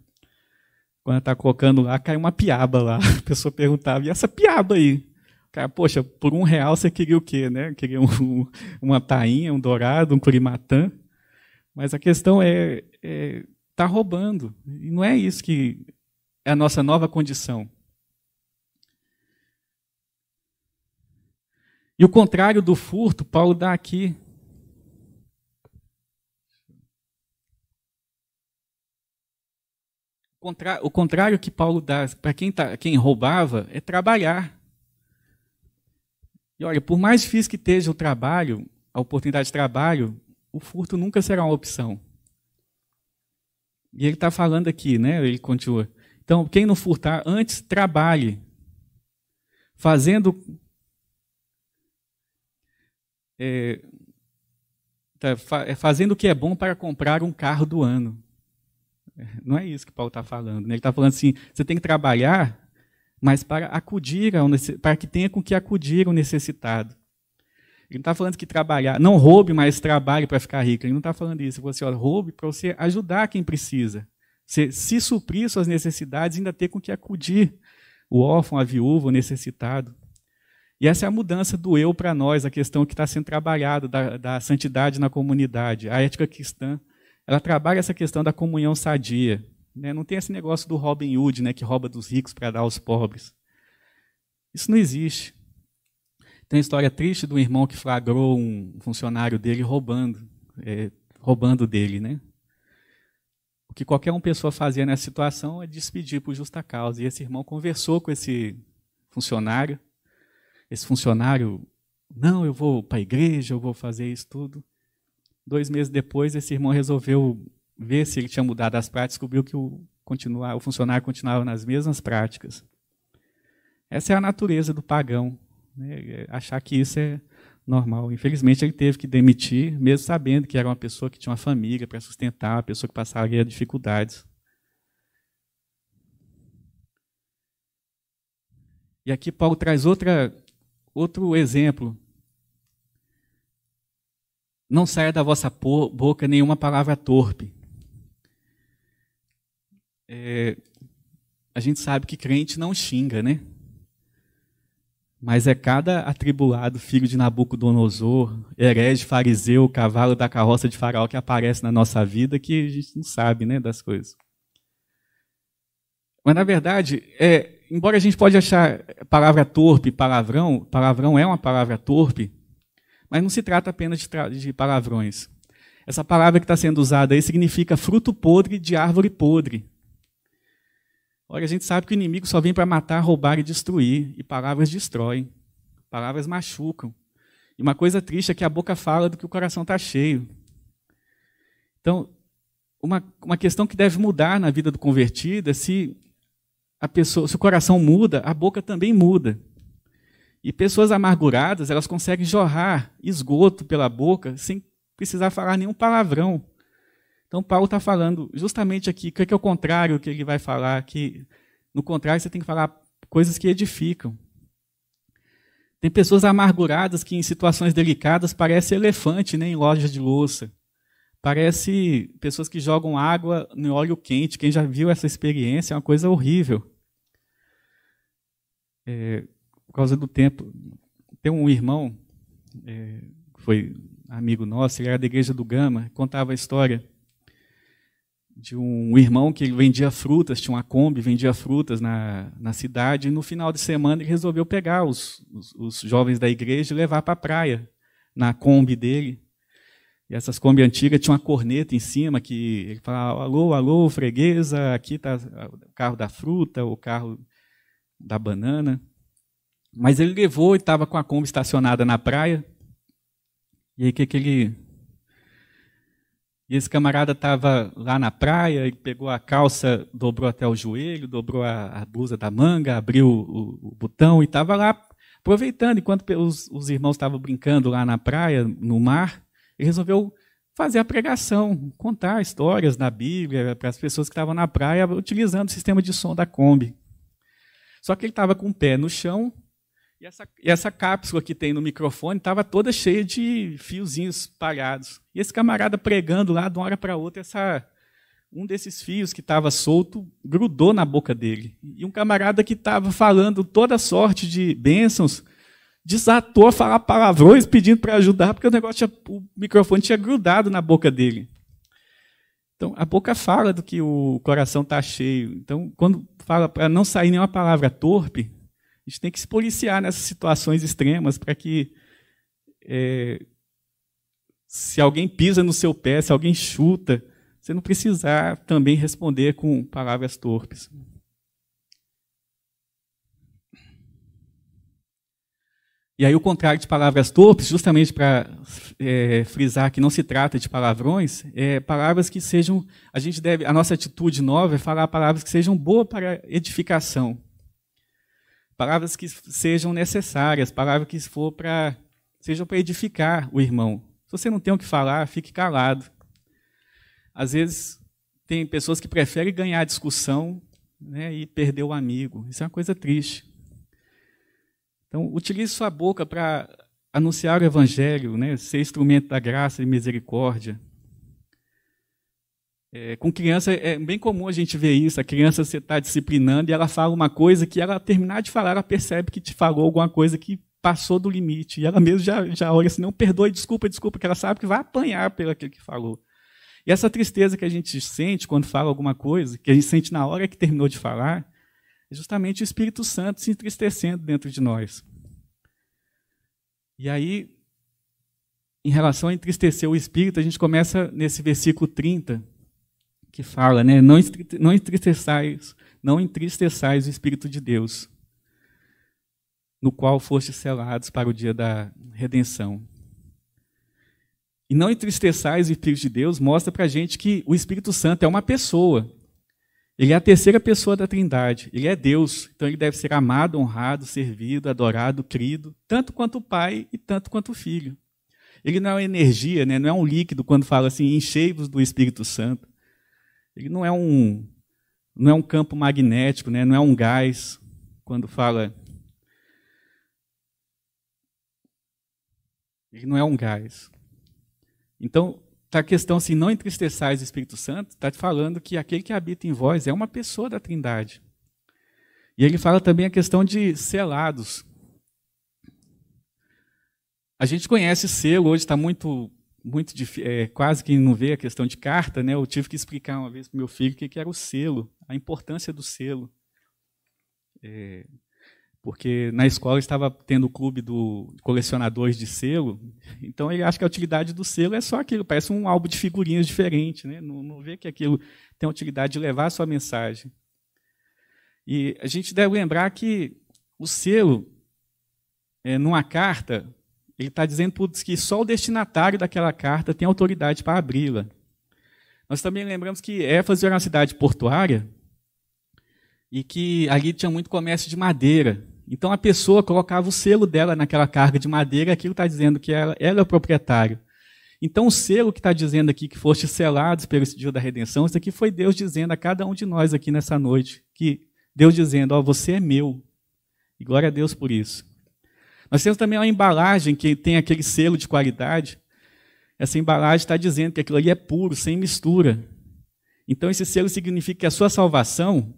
quando ela estava tá colocando lá, caiu uma piaba lá. A pessoa perguntava, e essa piaba aí? Cara, poxa, por um real você queria o quê, né? Queria um, uma tainha, um dourado, um curimatã. Mas a questão é, é tá roubando. E não é isso que é a nossa nova condição. E o contrário do furto, Paulo dá aqui. O contrário que Paulo dá para quem, tá, quem roubava é trabalhar. E olha, por mais difícil que esteja o trabalho, a oportunidade de trabalho, o furto nunca será uma opção. E ele está falando aqui, né? Ele continua. Então, quem não furtar, antes trabalhe, fazendo. É, tá, é, fazendo o que é bom para comprar um carro do ano. É, não é isso que Paulo está falando. Né? Ele está falando assim: você tem que trabalhar mas para acudir ao para que tenha com que acudir o necessitado. Ele não está falando que trabalhar, não roube, mas trabalhe para ficar rico. Ele não está falando isso. Ele falou assim, ó, roube para você ajudar quem precisa. Você se suprir suas necessidades ainda ter com que acudir o órfão, a viúva, o necessitado. E essa é a mudança do eu para nós, a questão que está sendo trabalhada da, da santidade na comunidade. A ética cristã, ela trabalha essa questão da comunhão sadia, né? Não tem esse negócio do Robin Hood, né, que rouba dos ricos para dar aos pobres. Isso não existe. Tem a história triste do irmão que flagrou um funcionário dele roubando, é, roubando dele, né? O que qualquer uma pessoa fazia nessa situação é despedir por justa causa. E esse irmão conversou com esse funcionário. Esse funcionário, não, eu vou para a igreja, eu vou fazer isso tudo. Dois meses depois, esse irmão resolveu ver se ele tinha mudado as práticas, descobriu que o, continuar, o funcionário continuava nas mesmas práticas. Essa é a natureza do pagão, né? É, achar que isso é normal. Infelizmente, ele teve que demitir, mesmo sabendo que era uma pessoa que tinha uma família para sustentar, uma pessoa que passaria dificuldades. E aqui Paulo traz outra, outro exemplo. Não saia da vossa boca nenhuma palavra torpe, é, a gente sabe que crente não xinga, né? Mas é cada atribulado filho de Nabucodonosor, herege, fariseu, cavalo da carroça de faraó que aparece na nossa vida que a gente não sabe né, das coisas. Mas, na verdade, é, embora a gente pode achar palavra torpe, palavrão, palavrão é uma palavra torpe, mas não se trata apenas de, tra de palavrões. Essa palavra que está sendo usada aí significa fruto podre de árvore podre. Olha, a gente sabe que o inimigo só vem para matar, roubar e destruir, e palavras destroem, palavras machucam. E uma coisa triste é que a boca fala do que o coração está cheio. Então, uma, uma questão que deve mudar na vida do convertido é se a pessoa, se o coração muda, a boca também muda. E pessoas amarguradas, elas conseguem jorrar esgoto pela boca sem precisar falar nenhum palavrão. Então, Paulo está falando justamente aqui, O que é, é o contrário que ele vai falar, que no contrário você tem que falar coisas que edificam. Tem pessoas amarguradas que em situações delicadas parece elefante né, em lojas de louça. Parece pessoas que jogam água no óleo quente. Quem já viu essa experiência é uma coisa horrível. É, por causa do tempo. Tem um irmão, é, foi amigo nosso, ele era da igreja do Gama, contava a história de um irmão que vendia frutas, tinha uma Kombi, vendia frutas na, na cidade, e no final de semana ele resolveu pegar os, os, os jovens da igreja e levar para a praia, na Kombi dele. E essas Kombi antigas tinham uma corneta em cima que ele falava: alô, alô, freguesa, aqui está o carro da fruta, o carro da banana. Mas ele levou e estava com a Kombi estacionada na praia. E aí o que, que ele e esse camarada estava lá na praia, ele pegou a calça, dobrou até o joelho, dobrou a, a blusa da manga, abriu o, o, botão e estava lá aproveitando. Enquanto os, os irmãos estavam brincando lá na praia, no mar, ele resolveu fazer a pregação, contar histórias na Bíblia para as pessoas que estavam na praia, utilizando o sistema de som da Kombi. Só que ele estava com o pé no chão e essa, e essa cápsula que tem no microfone estava toda cheia de fiozinhos parados. E esse camarada pregando lá, de uma hora para outra, essa, um desses fios que estava solto grudou na boca dele. E um camarada que estava falando toda sorte de bênçãos desatou a falar palavrões pedindo para ajudar, porque o negócio tinha, o microfone tinha grudado na boca dele. Então, a boca fala do que o coração está cheio. Então, quando fala para não sair nenhuma palavra torpe, a gente tem que se policiar nessas situações extremas para que, é, se alguém pisa no seu pé, se alguém chuta, você não precisar também responder com palavras torpes. E aí, o contrário de palavras torpes, justamente para é, frisar que não se trata de palavrões, é palavras que sejam. A gente deve. A nossa atitude nova é falar palavras que sejam boas para edificação palavras que sejam necessárias, palavras que for para sejam para edificar o irmão. Se você não tem o que falar, fique calado. Às vezes tem pessoas que preferem ganhar discussão né, e perder o amigo. Isso é uma coisa triste. Então, utilize sua boca para anunciar o evangelho, né, ser instrumento da graça e misericórdia. É, com criança é bem comum a gente ver isso. A criança você está disciplinando e ela fala uma coisa que ela terminar de falar, ela percebe que te falou alguma coisa que passou do limite. E ela mesmo já, já olha assim, não perdoe, desculpa, desculpa, que ela sabe que vai apanhar pelo aquilo que falou. E essa tristeza que a gente sente quando fala alguma coisa, que a gente sente na hora que terminou de falar, é justamente o Espírito Santo se entristecendo dentro de nós. E aí, em relação a entristecer o Espírito, a gente começa nesse versículo 30, que fala, né? Não, entristeçais, não entristeçais o Espírito de Deus, no qual foste selados para o dia da redenção. E não entristeçais o Espírito de Deus mostra para a gente que o Espírito Santo é uma pessoa. Ele é a terceira pessoa da Trindade. Ele é Deus. Então ele deve ser amado, honrado, servido, adorado, crido, tanto quanto o Pai e tanto quanto o Filho. Ele não é uma energia, né? não é um líquido quando fala assim, enchei-vos do Espírito Santo. Ele não é um não é um campo magnético, né? não é um gás. Quando fala ele não é um gás. Então, tá a questão assim, não entristeçais o Espírito Santo, está te falando que aquele que habita em vós é uma pessoa da Trindade. E ele fala também a questão de selados. A gente conhece selo, hoje está muito muito é, quase quem não vê a questão de carta, né? Eu tive que explicar uma vez para meu filho o que, que era o selo, a importância do selo. É, porque na escola estava tendo o clube do colecionadores de selo, então ele acha que a utilidade do selo é só aquilo, parece um álbum de figurinhas diferente, né? não, não vê que aquilo tem a utilidade de levar a sua mensagem. E a gente deve lembrar que o selo, é, numa carta, ele está dizendo putz, que só o destinatário daquela carta tem autoridade para abri-la. Nós também lembramos que Éfeso era uma cidade portuária e que ali tinha muito comércio de madeira. Então a pessoa colocava o selo dela naquela carga de madeira, aquilo está dizendo que ela, ela é o proprietário. Então o selo que está dizendo aqui que foste selados pelo dia da redenção, isso aqui foi Deus dizendo a cada um de nós aqui nessa noite, que Deus dizendo, ó, oh, você é meu. E glória a Deus por isso. Nós temos também uma embalagem que tem aquele selo de qualidade. Essa embalagem está dizendo que aquilo ali é puro, sem mistura. Então, esse selo significa que a sua salvação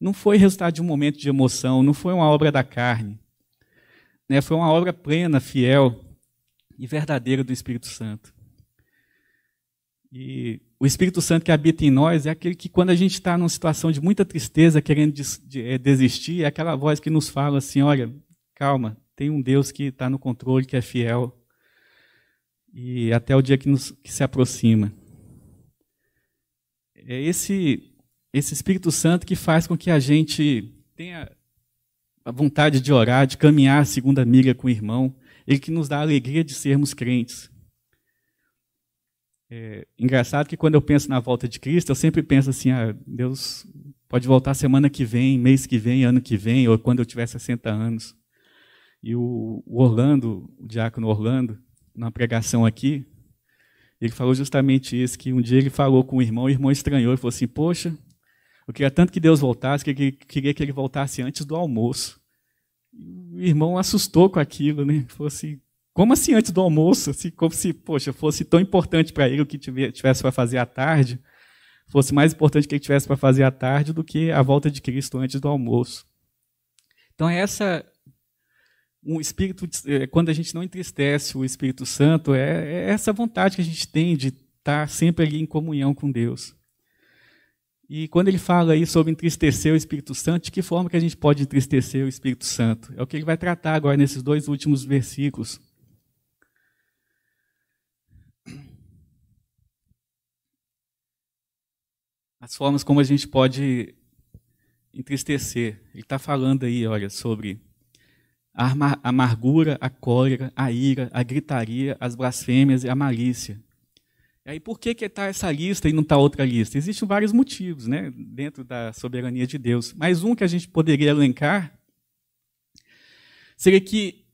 não foi resultado de um momento de emoção, não foi uma obra da carne. Né? Foi uma obra plena, fiel e verdadeira do Espírito Santo. E o Espírito Santo que habita em nós é aquele que, quando a gente está numa situação de muita tristeza, querendo eh, desistir, é aquela voz que nos fala assim: olha, calma, tem um Deus que está no controle, que é fiel, e até o dia que, nos, que se aproxima. É esse, esse Espírito Santo que faz com que a gente tenha a vontade de orar, de caminhar a segunda milha com o irmão, ele que nos dá a alegria de sermos crentes. É engraçado que quando eu penso na volta de Cristo, eu sempre penso assim: ah, Deus pode voltar semana que vem, mês que vem, ano que vem, ou quando eu tiver 60 anos. E o Orlando, o diácono Orlando, na pregação aqui, ele falou justamente isso, que um dia ele falou com o irmão, o irmão estranhou, e falou assim, poxa, eu queria tanto que Deus voltasse, que ele queria que ele voltasse antes do almoço. E o irmão assustou com aquilo, né? Falou assim, como assim antes do almoço? Assim, como se, poxa, fosse tão importante para ele o que tivesse para fazer à tarde, fosse mais importante que ele tivesse para fazer à tarde do que a volta de Cristo antes do almoço. Então essa um espírito eh, quando a gente não entristece o Espírito Santo é, é essa vontade que a gente tem de estar sempre ali em comunhão com Deus. E quando ele fala aí sobre entristecer o Espírito Santo, de que forma que a gente pode entristecer o Espírito Santo? É o que ele vai tratar agora nesses dois últimos versículos. As formas como a gente pode entristecer. Ele está falando aí, olha, sobre a amargura, a cólera, a ira, a gritaria, as blasfêmias e a malícia. E aí, por que está essa lista e não está outra lista? Existem vários motivos né, dentro da soberania de Deus, mas um que a gente poderia elencar seria que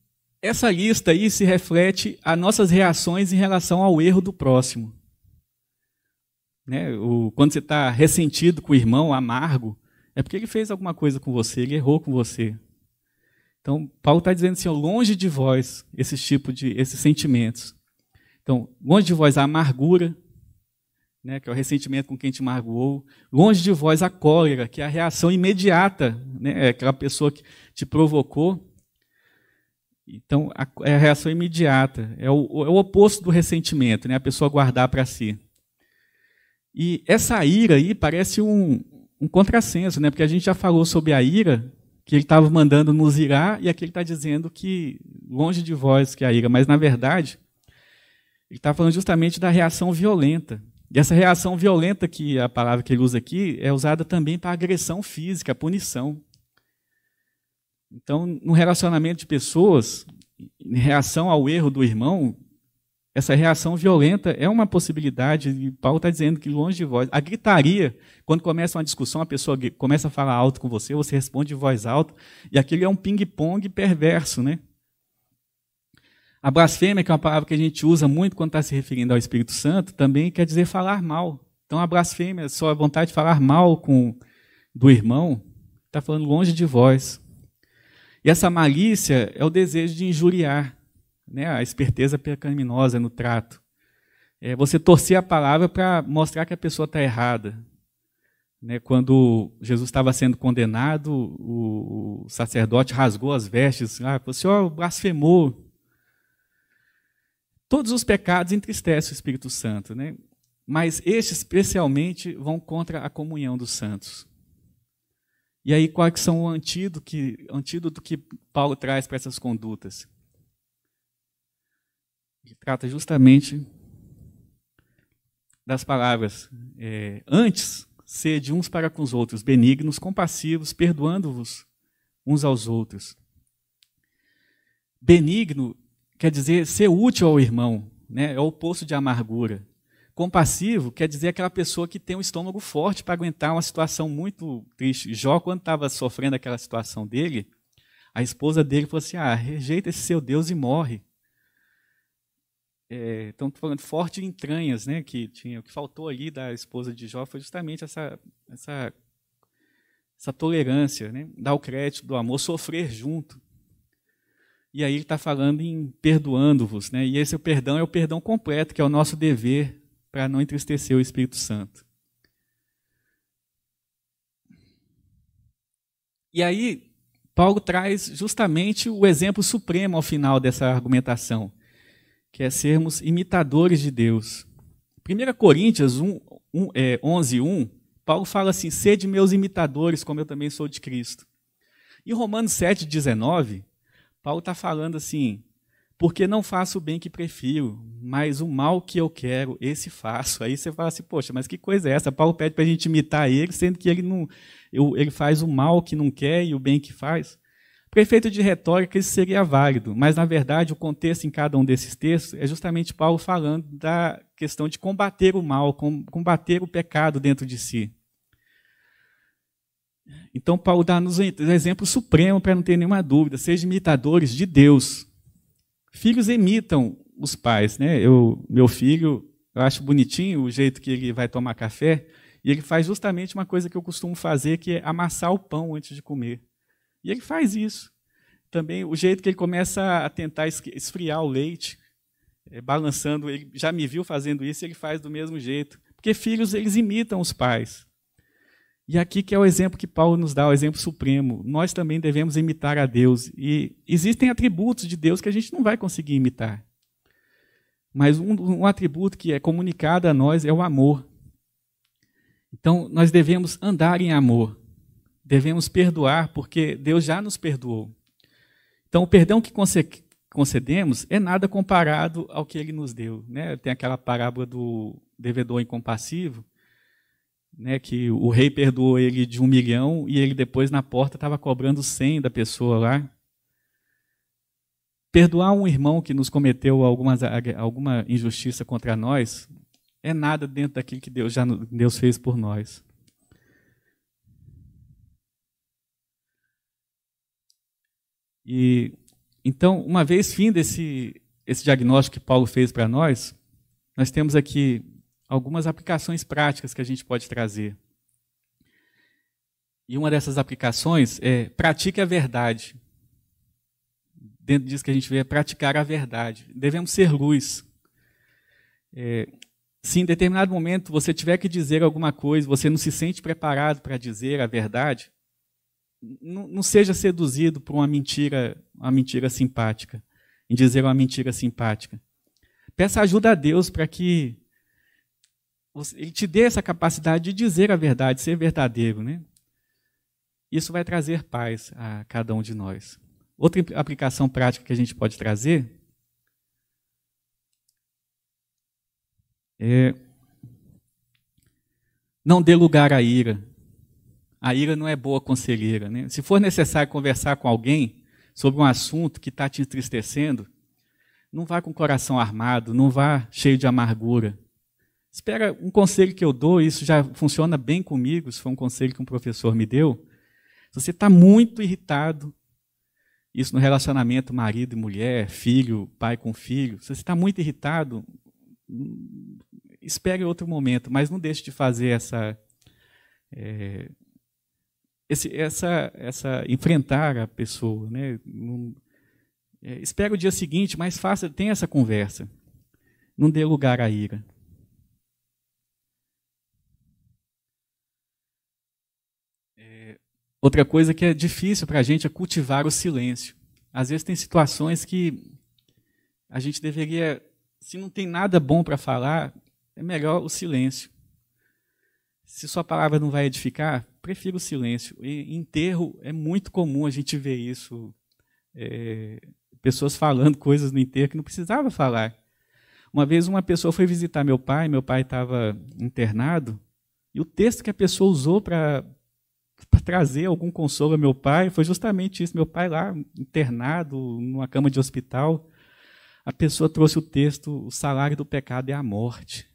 essa lista aí se reflete a nossas reações em relação ao erro do próximo. Né? O, quando você está ressentido com o irmão, amargo, é porque ele fez alguma coisa com você, ele errou com você. Então, Paulo está dizendo assim: ó, longe de vós esse tipo de esses sentimentos. Então, longe de vós a amargura, né, que é o ressentimento com quem te magoou. Longe de vós a cólera, que é a reação imediata, né, é aquela pessoa que te provocou. Então, a, é a reação imediata, é o, é o oposto do ressentimento, né, a pessoa guardar para si. E essa ira aí parece um, um contrassenso, né, porque a gente já falou sobre a ira que ele estava mandando nos irá, e aqui ele está dizendo que longe de vós que a ira. Mas, na verdade, ele está falando justamente da reação violenta. E essa reação violenta, que a palavra que ele usa aqui, é usada também para agressão física, punição. Então, no relacionamento de pessoas, em reação ao erro do irmão, essa reação violenta é uma possibilidade, e Paulo está dizendo que longe de voz. A gritaria, quando começa uma discussão, a pessoa começa a falar alto com você, você responde de voz alta, e aquilo é um ping-pong perverso, né? A blasfêmia, que é uma palavra que a gente usa muito quando está se referindo ao Espírito Santo, também quer dizer falar mal. Então a blasfêmia é só a vontade de falar mal com do irmão, está falando longe de voz. E essa malícia é o desejo de injuriar né, a esperteza pecaminosa no trato. É você torcer a palavra para mostrar que a pessoa está errada. Né, quando Jesus estava sendo condenado, o, o, sacerdote rasgou as vestes, lá, o Senhor, blasfemou. Todos os pecados entristecem o Espírito Santo, né? mas estes especialmente vão contra a comunhão dos santos. E aí, quais é são o antídoto que, antídoto que Paulo traz para essas condutas? que trata justamente das palavras é, antes sede uns para com os outros benignos, compassivos, perdoando-vos uns aos outros. Benigno quer dizer ser útil ao irmão, né? é o oposto de amargura. Compassivo quer dizer aquela pessoa que tem um estômago forte para aguentar uma situação muito triste. Jó, quando estava sofrendo aquela situação dele, a esposa dele falou assim: Ah, rejeita esse seu Deus e morre é, estão falando forte de entranhas, né? Que tinha o que faltou ali da esposa de Jó foi justamente essa essa essa tolerância, né? Dar o crédito do amor, sofrer junto. E aí ele está falando em perdoando-vos, né? E esse é perdão é o perdão completo, que é o nosso dever para não entristecer o Espírito Santo. E aí Paulo traz justamente o exemplo supremo ao final dessa argumentação que é sermos imitadores de Deus. 1 Coríntios 1, 1, é, 11, 1, Paulo fala assim: sede meus imitadores, como eu também sou de Cristo. E Romanos 7, 19, Paulo está falando assim: porque não faço o bem que prefiro, mas o mal que eu quero, esse faço. Aí você fala assim, poxa, mas que coisa é essa? Paulo pede para a gente imitar ele, sendo que ele não, ele faz o mal que não quer e o bem que faz. Perfeito efeito de retórica, isso seria válido, mas, na verdade, o contexto em cada um desses textos é justamente Paulo falando da questão de combater o mal, combater o pecado dentro de si. Então, Paulo dá-nos um exemplo supremo para não ter nenhuma dúvida: sejam imitadores de Deus. Filhos imitam os pais. Né? Eu, meu filho, eu acho bonitinho o jeito que ele vai tomar café, e ele faz justamente uma coisa que eu costumo fazer, que é amassar o pão antes de comer. E ele faz isso. Também o jeito que ele começa a tentar esfriar o leite, é, balançando, ele já me viu fazendo isso, ele faz do mesmo jeito. Porque filhos, eles imitam os pais. E aqui que é o exemplo que Paulo nos dá, o exemplo supremo. Nós também devemos imitar a Deus. E existem atributos de Deus que a gente não vai conseguir imitar. Mas um, um atributo que é comunicado a nós é o amor. Então, nós devemos andar em amor devemos perdoar, porque Deus já nos perdoou. Então, o perdão que concedemos é nada comparado ao que ele nos deu. Né? Tem aquela parábola do devedor incompassivo, né, que o rei perdoou ele de um milhão e ele depois na porta estava cobrando cem da pessoa lá. Perdoar um irmão que nos cometeu algumas, alguma injustiça contra nós é nada dentro daquilo que Deus já Deus fez por nós. E então, uma vez fim desse esse diagnóstico que Paulo fez para nós, nós temos aqui algumas aplicações práticas que a gente pode trazer. E uma dessas aplicações é pratique a verdade. Dentro disso que a gente vê é praticar a verdade. Devemos ser luz. É, se em determinado momento você tiver que dizer alguma coisa, você não se sente preparado para dizer a verdade, não seja seduzido por uma mentira, uma mentira simpática, em dizer uma mentira simpática. Peça ajuda a Deus para que ele te dê essa capacidade de dizer a verdade, ser verdadeiro, né? Isso vai trazer paz a cada um de nós. Outra aplicação prática que a gente pode trazer é não dê lugar à ira. A ira não é boa conselheira. Né? Se for necessário conversar com alguém sobre um assunto que está te entristecendo, não vá com o coração armado, não vá cheio de amargura. Espera um conselho que eu dou, isso já funciona bem comigo, isso foi um conselho que um professor me deu. Se você está muito irritado, isso no relacionamento marido e mulher, filho, pai com filho, se você está muito irritado, hum, espere outro momento, mas não deixe de fazer essa, é, esse, essa, essa enfrentar a pessoa, né? Não, é, espera o dia seguinte, mais fácil, tem essa conversa. Não dê lugar à ira. É, outra coisa que é difícil para a gente é cultivar o silêncio. Às vezes tem situações que a gente deveria, se não tem nada bom para falar, é melhor o silêncio. Se sua palavra não vai edificar, prefiro o silêncio. E enterro é muito comum a gente ver isso. É, pessoas falando coisas no enterro que não precisava falar. Uma vez uma pessoa foi visitar meu pai, meu pai estava internado, e o texto que a pessoa usou para trazer algum consolo a meu pai foi justamente isso. Meu pai lá, internado, numa cama de hospital, a pessoa trouxe o texto: o salário do pecado é a morte.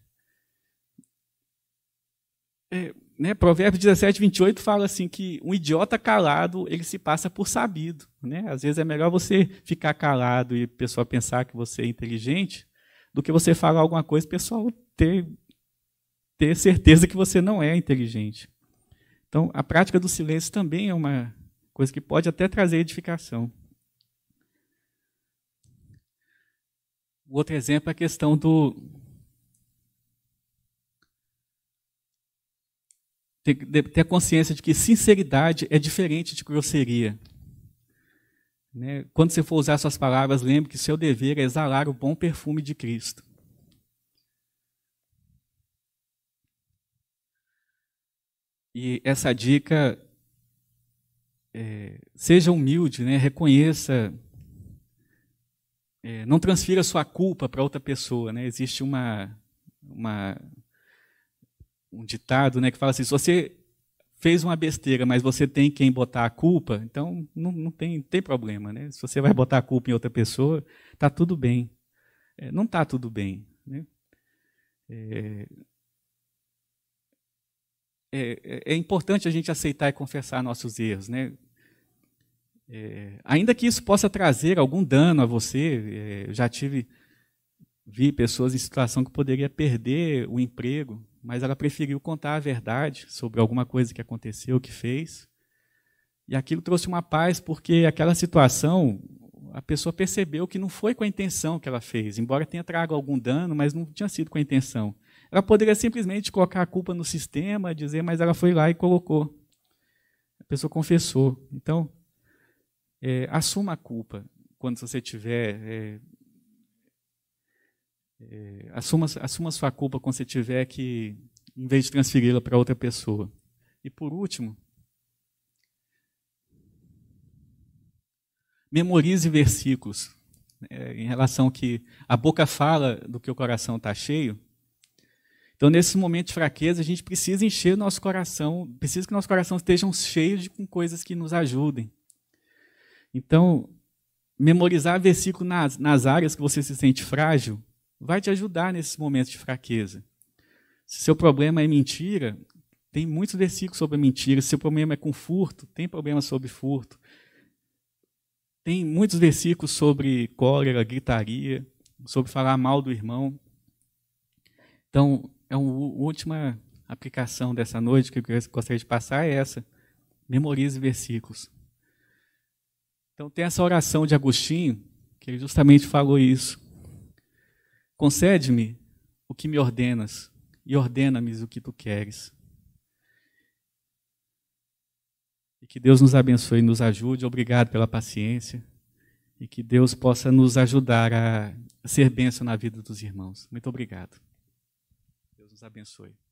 É, né, Provérbios 17, 28 fala assim que um idiota calado, ele se passa por sabido. Né? Às vezes é melhor você ficar calado e o pessoal pensar que você é inteligente do que você falar alguma coisa e o pessoal ter, ter certeza que você não é inteligente. Então, a prática do silêncio também é uma coisa que pode até trazer edificação. outro exemplo é a questão do, ter, a consciência de que sinceridade é diferente de grosseria. Né? Quando você for usar suas palavras, lembre que seu dever é exalar o bom perfume de Cristo. E essa dica, é, seja humilde, né? reconheça, é, não transfira sua culpa para outra pessoa. Né? Existe uma, uma um ditado né, que fala assim: se você fez uma besteira, mas você tem quem botar a culpa, então não, não tem, tem problema. Né? Se você vai botar a culpa em outra pessoa, está tudo bem. É, não está tudo bem. Né? É, é, é, importante a gente aceitar e confessar nossos erros. Né? É, ainda que isso possa trazer algum dano a você, é, eu já tive vi pessoas em situação que poderia perder o emprego mas ela preferiu contar a verdade sobre alguma coisa que aconteceu, que fez. E aquilo trouxe uma paz, porque aquela situação, a pessoa percebeu que não foi com a intenção que ela fez, embora tenha trago algum dano, mas não tinha sido com a intenção. Ela poderia simplesmente colocar a culpa no sistema, dizer, mas ela foi lá e colocou. A pessoa confessou. Então, é, assuma a culpa quando você estiver é, é, assuma, assuma sua culpa quando você tiver que, em vez de transferi-la para outra pessoa. E por último, memorize versículos. É, em relação que a boca fala do que o coração está cheio. Então, nesse momento de fraqueza, a gente precisa encher o nosso coração, precisa que nosso coração estejam cheios de, com coisas que nos ajudem. Então, memorizar versículo nas, nas áreas que você se sente frágil vai te ajudar nesses momentos de fraqueza. Se seu problema é mentira, tem muitos versículos sobre mentira. Se seu problema é com furto, tem problema sobre furto. Tem muitos versículos sobre cólera, gritaria, sobre falar mal do irmão. Então, é a última aplicação dessa noite que eu gostaria de passar é essa. Memorize versículos. Então, tem essa oração de Agostinho, que ele justamente falou isso. Concede-me o que me ordenas e ordena-me o que tu queres. E que Deus nos abençoe e nos ajude. Obrigado pela paciência. E que Deus possa nos ajudar a ser bênção na vida dos irmãos. Muito obrigado. Deus nos abençoe.